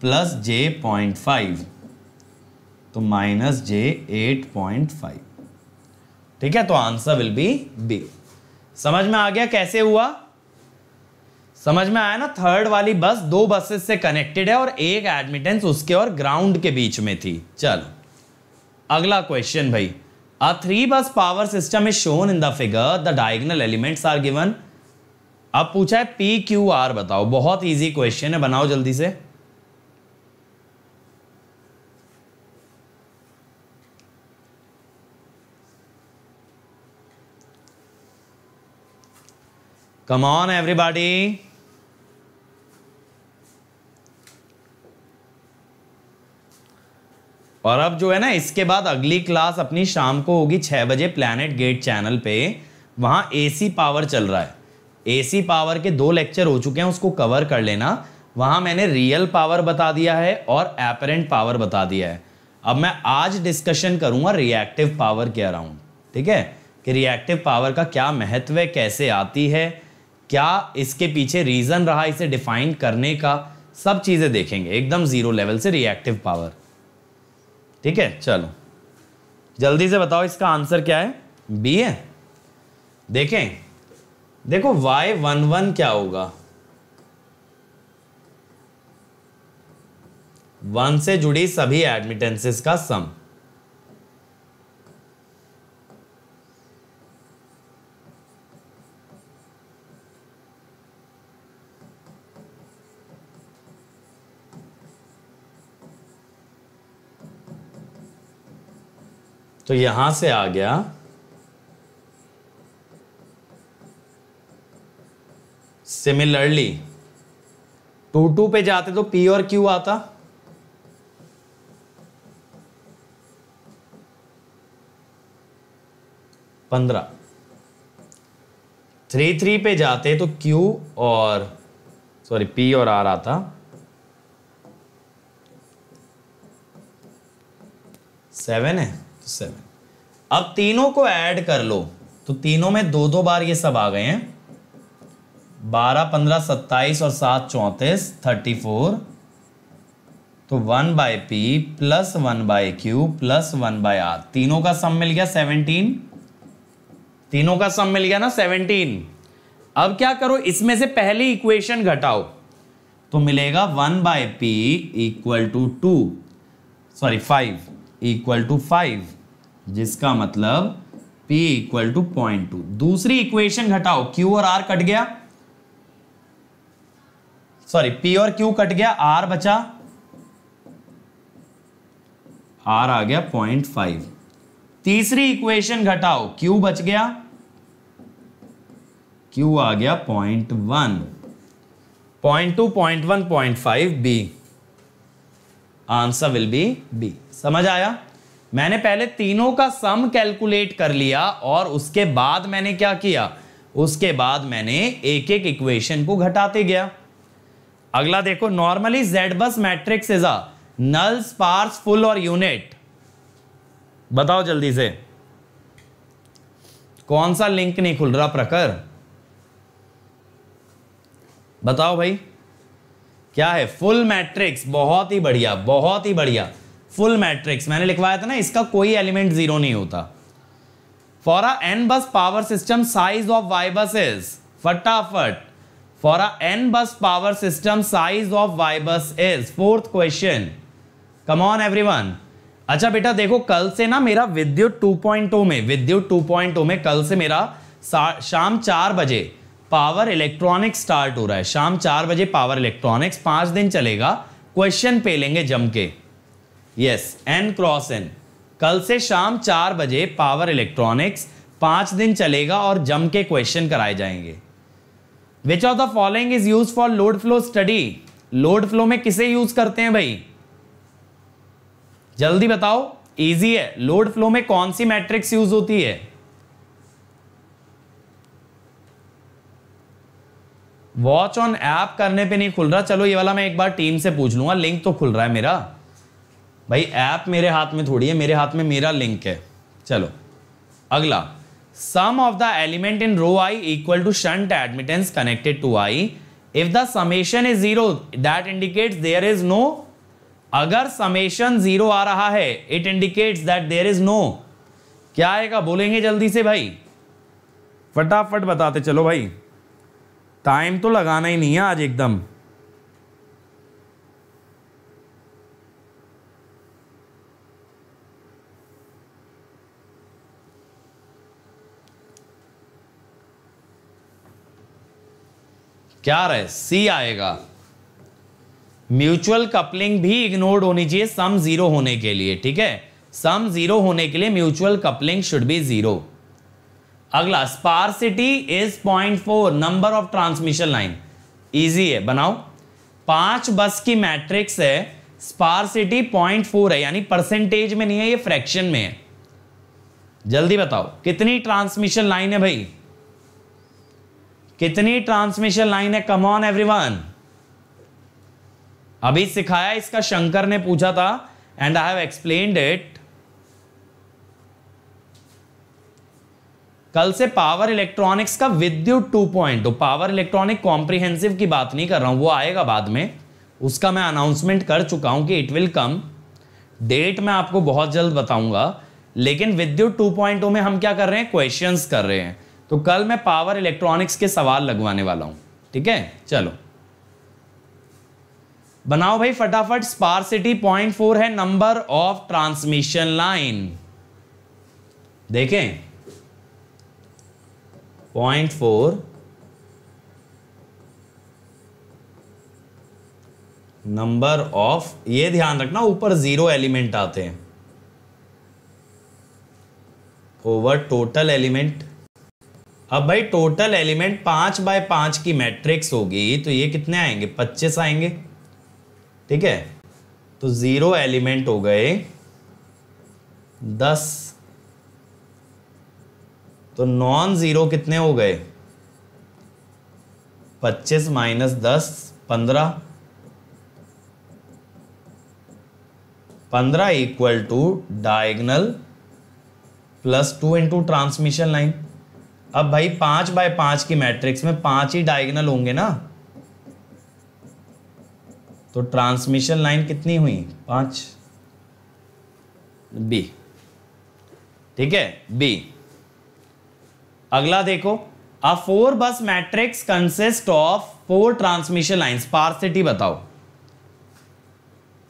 plus j point five तो minus j eight point five ठीक है तो आंसर विल बी बी समझ में आ गया कैसे हुआ समझ में आया ना थर्ड वाली बस दो बसेस से कनेक्टेड है और एक एडमिटेंस उसके और ग्राउंड के बीच में थी चलो अगला क्वेश्चन भाई a three bus power system is shown in the figure the diagonal elements are given अब पूछा है पी क्यू आर बताओ बहुत इजी क्वेश्चन है बनाओ जल्दी से Come on, और अब जो है ना इसके बाद अगली क्लास अपनी शाम को होगी छः बजे प्लानट गेट चैनल पे वहाँ एसी पावर चल रहा है एसी पावर के दो लेक्चर हो चुके हैं उसको कवर कर लेना वहाँ मैंने रियल पावर बता दिया है और एपरेंट पावर बता दिया है अब मैं आज डिस्कशन करूँगा रिएक्टिव पावर के अराउंड ठीक है कि रिएक्टिव पावर का क्या महत्व है कैसे आती है क्या इसके पीछे रीज़न रहा इसे डिफाइन करने का सब चीज़ें देखेंगे एकदम ज़ीरो लेवल से रिएक्टिव पावर ठीक है चलो जल्दी से बताओ इसका आंसर क्या है बी है देखें देखो वाई वन वन क्या होगा वन से जुड़ी सभी एडमिटेंसेस का सम तो यहां से आ गया सिमिलरली टू टू पे जाते तो पी और क्यू आता पंद्रह थ्री थ्री पे जाते तो क्यू और सॉरी पी और आर आता सेवन है तो सेवन अब तीनों को ऐड कर लो तो तीनों में दो दो बार ये सब आ गए हैं बारह पंद्रह सत्ताईस और सात चौंतीस थर्टी फोर तो one by p plus one by q plus one by r तीनों का सम मिल गया सेवनटीन तीनों का सम मिल गया ना सेवनटीन अब क्या करो इसमें से पहली इक्वेशन घटाओ तो मिलेगा one by p equal to two sorry five equal to five जिसका मतलब P equal to point two दूसरी इक्वेशन घटाओ Q और R कट गया सॉरी P और Q कट गया R बचा R आ गया पॉइंट फाइव तीसरी इक्वेशन घटाओ Q बच गया Q आ गया point one point two point one point five b answer will be b समझ आया मैंने पहले तीनों का सम कैलकुलेट कर लिया और उसके बाद मैंने क्या किया उसके बाद मैंने एक एक इक्वेशन को घटाते गया अगला देखो normally z bus matrix is a null sparse full और यूनिट बताओ जल्दी से कौन सा लिंक नहीं खुल रहा प्रकर बताओ भाई क्या है फुल मैट्रिक्स बहुत ही बढ़िया बहुत ही बढ़िया फुल मैट्रिक्स मैंने लिखवाया था ना इसका कोई एलिमेंट जीरो नहीं होता for a n bus power system size of Y bus is फटाफट for a n bus power system size of Y bus is fourth question come on everyone अच्छा बेटा देखो कल से ना मेरा विद्युत 2.0 में विद्युत 2.0 में कल से मेरा शाम चार बजे पावर इलेक्ट्रॉनिक्स स्टार्ट हो रहा है शाम चार बजे पावर इलेक्ट्रॉनिक्स पांच दिन चलेगा क्वेश्चन पे लेंगे जम के यस एन क्रॉस एन कल से शाम चार बजे पावर इलेक्ट्रॉनिक्स पांच दिन चलेगा और जम के क्वेश्चन कराए जाएंगे which of the following is use for load flow study load flow में किसे यूज करते हैं भाई जल्दी बताओ इजी है लोड फ्लो में कौन सी मैट्रिक्स यूज होती है वॉच ऑन ऐप करने पे नहीं खुल रहा चलो ये वाला मैं एक बार टीम से पूछ लूंगा लिंक तो खुल रहा है मेरा भाई ऐप मेरे हाथ में थोड़ी है मेरे हाथ में मेरा लिंक है चलो अगला sum of the element in row i equal to shunt admittance connected to i if the summation is zero that indicates there is no अगर समेशन जीरो आ रहा है it indicates that there is no क्या आएगा बोलेंगे जल्दी से भाई फटाफट बताते चलो भाई टाइम तो लगाना ही नहीं है आज एकदम क्या रहे सी आएगा म्यूचुअल कपलिंग भी इग्नोर्ड होनी चाहिए सम जीरो होने के लिए ठीक है सम जीरो होने के लिए mutual coupling should be zero अगला sparsity is point four number of transmission line easy है बनाओ पांच बस की मैट्रिक्स है स्पारसिटी पॉइंट फोर है यानी परसेंटेज में नहीं है ये फ्रैक्शन में है जल्दी बताओ कितनी ट्रांसमिशन लाइन है भाई कितनी ट्रांसमिशन लाइन है कम ऑन एवरीवन अभी सिखाया इसका शंकर ने पूछा था and I have explain it कल से पावर इलेक्ट्रॉनिक्स का Vidyut two point power electronic comprehensive की बात नहीं कर रहा हूं वो आएगा बाद में उसका मैं अनाउंसमेंट कर चुका हूं कि इट विल कम डेट मैं आपको बहुत जल्द बताऊंगा लेकिन विद्युत टू पॉइंट में हम क्या कर रहे हैं क्वेश्चंस कर रहे हैं तो कल मैं पावर इलेक्ट्रॉनिक्स के सवाल लगवाने वाला हूं ठीक है चलो बनाओ भाई फटाफट सिटी पॉइंट फोर है नंबर ऑफ ट्रांसमिशन लाइन देखें पॉइंट फोर नंबर ऑफ ये ध्यान रखना ऊपर जीरो एलिमेंट आते हैं ओवर टोटल एलिमेंट अब भाई टोटल एलिमेंट पांच बाय पांच की मैट्रिक्स होगी तो ये कितने आएंगे पच्चीस आएंगे ठीक है तो ज़ीरो एलिमेंट हो गए दस तो नॉन ज़ीरो कितने हो गए पच्चीस माइनस दस पंद्रह पंद्रह equal to diagonal plus two into transmission line अब भाई पांच बाय पांच की मैट्रिक्स में पांच ही डायगनल होंगे ना तो ट्रांसमिशन लाइन कितनी हुई पांच बी ठीक है बी अगला देखो a four bus matrix consist of four transmission lines sparsity बताओ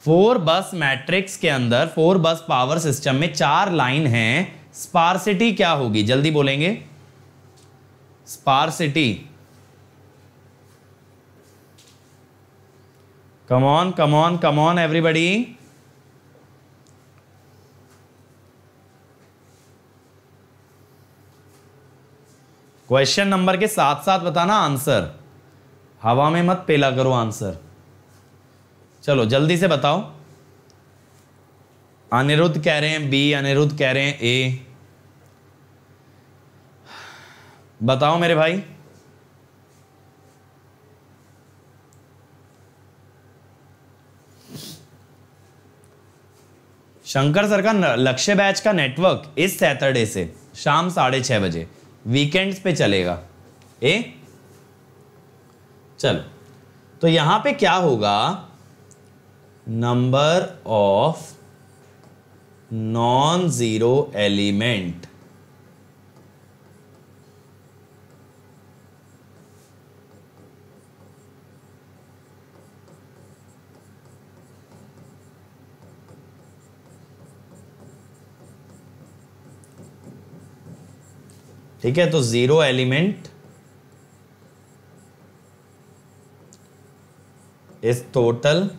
फोर बस मैट्रिक्स के अंदर फोर बस पावर सिस्टम में चार लाइन है स्पार्सिटी क्या होगी जल्दी बोलेंगे sparsity come on come on come on everybody question number के साथ साथ बताना आंसर हवा में मत पेला करो आंसर चलो जल्दी से बताओ अनिरुद्ध कह रहे हैं बी अनिरुद्ध कह रहे हैं ए बताओ मेरे भाई शंकर सर का लक्ष्य बैच का नेटवर्क इस सैटरडे से शाम साढ़े छह बजे वीकेंड्स पे चलेगा ए चलो तो यहां पे क्या होगा number of non zero element ठीक है तो zero element is total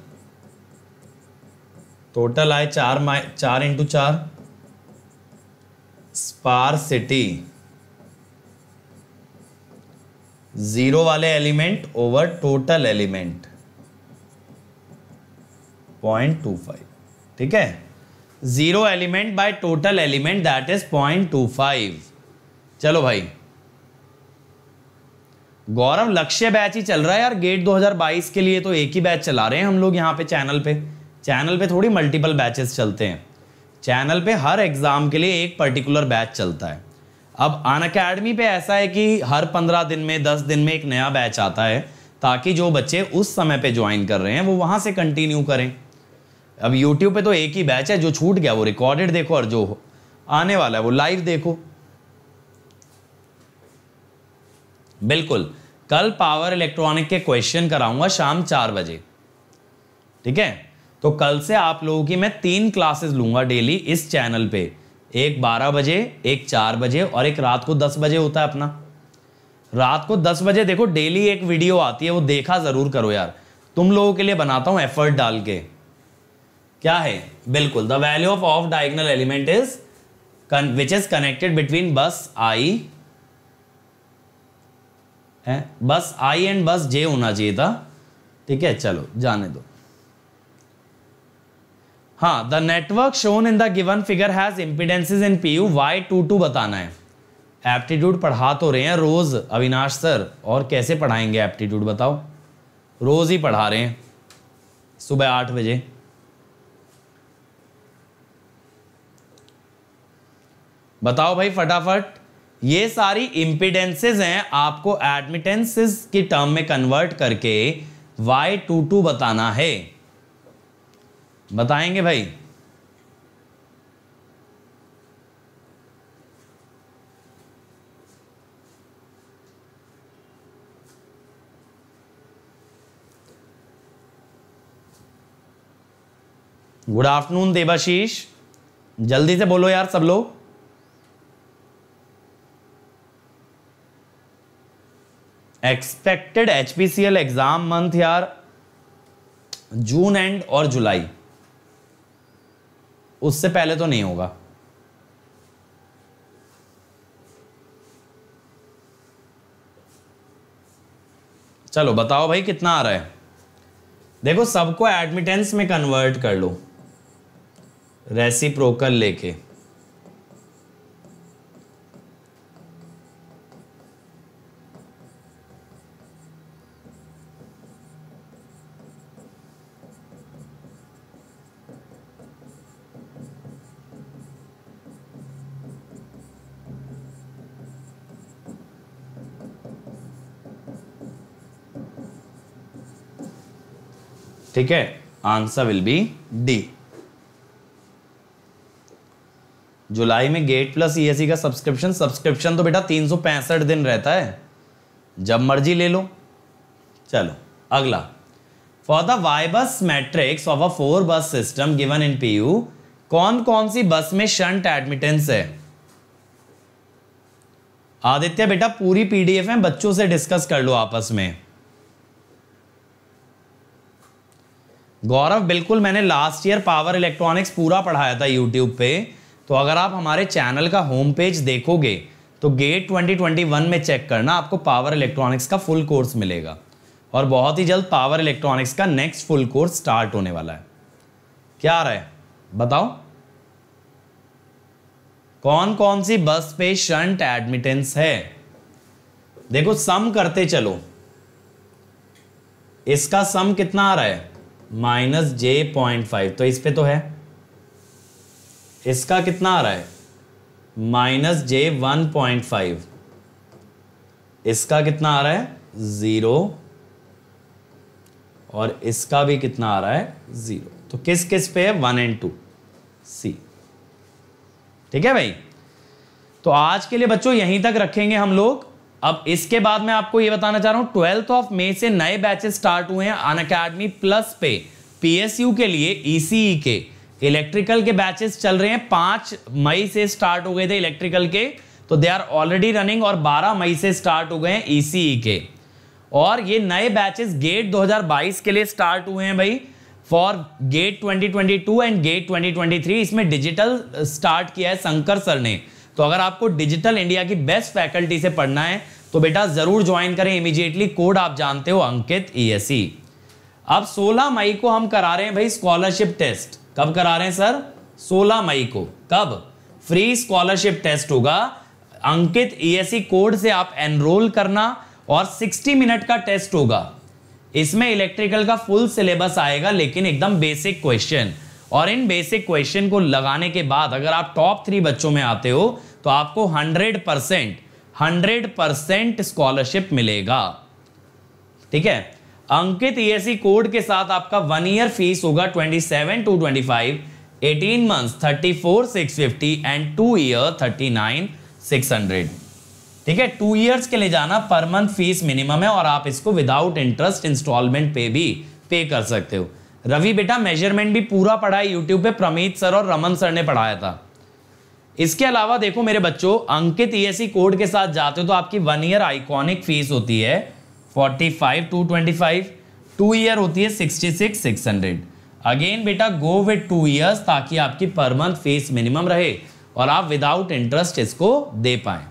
total आए चार माइ चार इंटू चार स्पार सिटी जीरो वाले element over total element point two five ठीक है zero element by total element that is point two five चलो भाई गौरव लक्ष्य बैच ही चल रहा है यार गेट 2022 के लिए तो एक ही बैच चला रहे हैं हम लोग यहाँ पे चैनल पे चैनल पे थोड़ी मल्टीपल बैचेस चलते हैं चैनल पे हर एग्ज़ाम के लिए एक पर्टिकुलर बैच चलता है अब अन अकेडमी पे ऐसा है कि हर पंद्रह दिन में दस दिन में एक नया बैच आता है ताकि जो बच्चे उस समय पे ज्वाइन कर रहे हैं वो वहाँ से कंटिन्यू करें अब यूट्यूब पे तो एक ही बैच है जो छूट गया वो रिकॉर्डेड देखो और जो आने वाला है वो लाइव देखो बिल्कुल कल पावर इलेक्ट्रॉनिक के क्वेश्चन कराऊंगा शाम चार बजे ठीक है तो कल से आप लोगों की मैं तीन क्लासेस लूंगा डेली इस चैनल पे एक बारह बजे एक चार बजे और एक रात को दस बजे होता है अपना रात को दस बजे देखो डेली एक वीडियो आती है वो देखा ज़रूर करो यार तुम लोगों के लिए बनाता हूँ एफर्ट डाल के क्या है बिल्कुल the value of off diagonal element is which is connected between bus i है बस आई एंड बस जे होना चाहिए था ठीक है चलो जाने दो हाँ the network shown in the given figure has impedances in p u y two two बताना है एप्टीट्यूड पढ़ा तो रहे हैं रोज अविनाश सर और कैसे पढ़ाएंगे एप्टीट्यूड बताओ रोज ही पढ़ा रहे हैं सुबह आठ बजे बताओ भाई फटाफट ये सारी इम्पिडेंसेज हैं आपको एडमिटेंसेज के टर्म में कन्वर्ट करके वाई टू टू बताना है बताएंगे भाई गुड आफ्टरनून देवाशीष जल्दी से बोलो यार सब लोग एक्सपेक्टेड एचपीसीएल एग्जाम मंथ यार जून एंड और जुलाई उससे पहले तो नहीं होगा चलो बताओ भाई कितना आ रहा है देखो सबको एडमिटेंस में कन्वर्ट कर लो रेसिप्रोकल लेके ठीक है आंसर विल बी डी जुलाई में गेट प्लस ईएससी का सब्सक्रिप्शन सब्सक्रिप्शन तो बेटा तीन सौ पैंसठ दिन रहता है जब मर्जी ले लो चलो अगला for the Y bus matrix of a four bus system given in p u कौन कौन सी बस में शंट एडमिटेंस है आदित्य बेटा पूरी पीडीएफ में बच्चों से डिस्कस कर लो आपस में गौरव बिल्कुल मैंने लास्ट ईयर पावर इलेक्ट्रॉनिक्स पूरा पढ़ाया था यूट्यूब पे तो अगर आप हमारे चैनल का होम पेज देखोगे तो गेट 2021 में चेक करना आपको पावर इलेक्ट्रॉनिक्स का फुल कोर्स मिलेगा और बहुत ही जल्द पावर इलेक्ट्रॉनिक्स का नेक्स्ट फुल कोर्स स्टार्ट होने वाला है क्या आ रहा है बताओ कौन कौन सी बस पे शंट एडमिटेंस है देखो सम करते चलो इसका सम कितना आ रहा है माइनस जे पॉइंट फाइव तो इस पे तो है इसका कितना आ रहा है minus j one point five इसका कितना आ रहा है ज़ीरो और इसका भी कितना आ रहा है ज़ीरो तो किस किस पे है वन एंड टू सी ठीक है भाई तो आज के लिए बच्चों यहीं तक रखेंगे हम लोग अब इसके बाद मैं आपको ये बताना चाह रहा हूँ ट्वेल्थ ऑफ मे से नए बैचेस स्टार्ट हुए हैं अन अकेडमी प्लस पे पीएसयू के लिए ईसी e e के इलेक्ट्रिकल के बैचेस चल रहे हैं पांच मई से स्टार्ट हो गए थे इलेक्ट्रिकल के तो दे आर ऑलरेडी रनिंग और 12 मई से स्टार्ट हो गए हैं ईसी e के और ये नए बैचेस गेट 2022 के लिए स्टार्ट हुए हैं भाई फॉर गेट 2022 एंड गेट 2023 इसमें डिजिटल स्टार्ट किया है शंकर सर ने तो अगर आपको डिजिटल इंडिया की बेस्ट फैकल्टी से पढ़ना है तो बेटा जरूर ज्वाइन करें इमीडिएटली कोड आप जानते हो अंकित ई e e. अब 16 मई को हम करा रहे हैं भाई स्कॉलरशिप टेस्ट कब करा रहे हैं सर 16 मई को कब फ्री स्कॉलरशिप टेस्ट होगा अंकित ई e कोड से आप एनरोल करना और 60 मिनट का टेस्ट होगा इसमें इलेक्ट्रिकल का फुल सिलेबस आएगा लेकिन एकदम बेसिक क्वेश्चन और इन बेसिक क्वेश्चन को लगाने के बाद अगर आप टॉप थ्री बच्चों में आते हो तो आपको hundred percent hundred percent scholarship मिलेगा ठीक है अंकित ईएससी कोड के साथ आपका वन ईयर फीस होगा twenty seven two twenty five eighteen month thirty four six fifty and two year thirty nine six hundred ठीक है टू ईयर्स के लिए जाना पर मंथ फीस मिनिमम है और आप इसको विदाउट इंटरेस्ट इंस्टॉलमेंट पे भी पे कर सकते हो रवि बेटा मेजरमेंट भी पूरा पढ़ा है यूट्यूब पे प्रमीत सर और रमन सर ने पढ़ाया था इसके अलावा देखो मेरे बच्चों अंकित ईएससी e कोड के साथ जाते हो तो आपकी वन ईयर आइकॉनिक फीस होती है forty five two twenty five two year होती है sixty six six hundred again बेटा गो विद टू ईयर्स ताकि आपकी पर मंथ फीस मिनिमम रहे और आप विदाउट इंटरेस्ट इसको दे पाएँ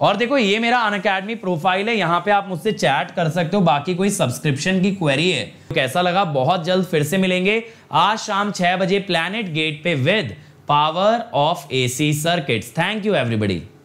और देखो ये मेरा अन अकेडमी प्रोफाइल है यहाँ पे आप मुझसे चैट कर सकते हो बाकी कोई सब्सक्रिप्शन की क्वेरी है तो कैसा लगा बहुत जल्द फिर से मिलेंगे आज शाम छह बजे प्लैनेट गेट पे with power of AC circuits thank you everybody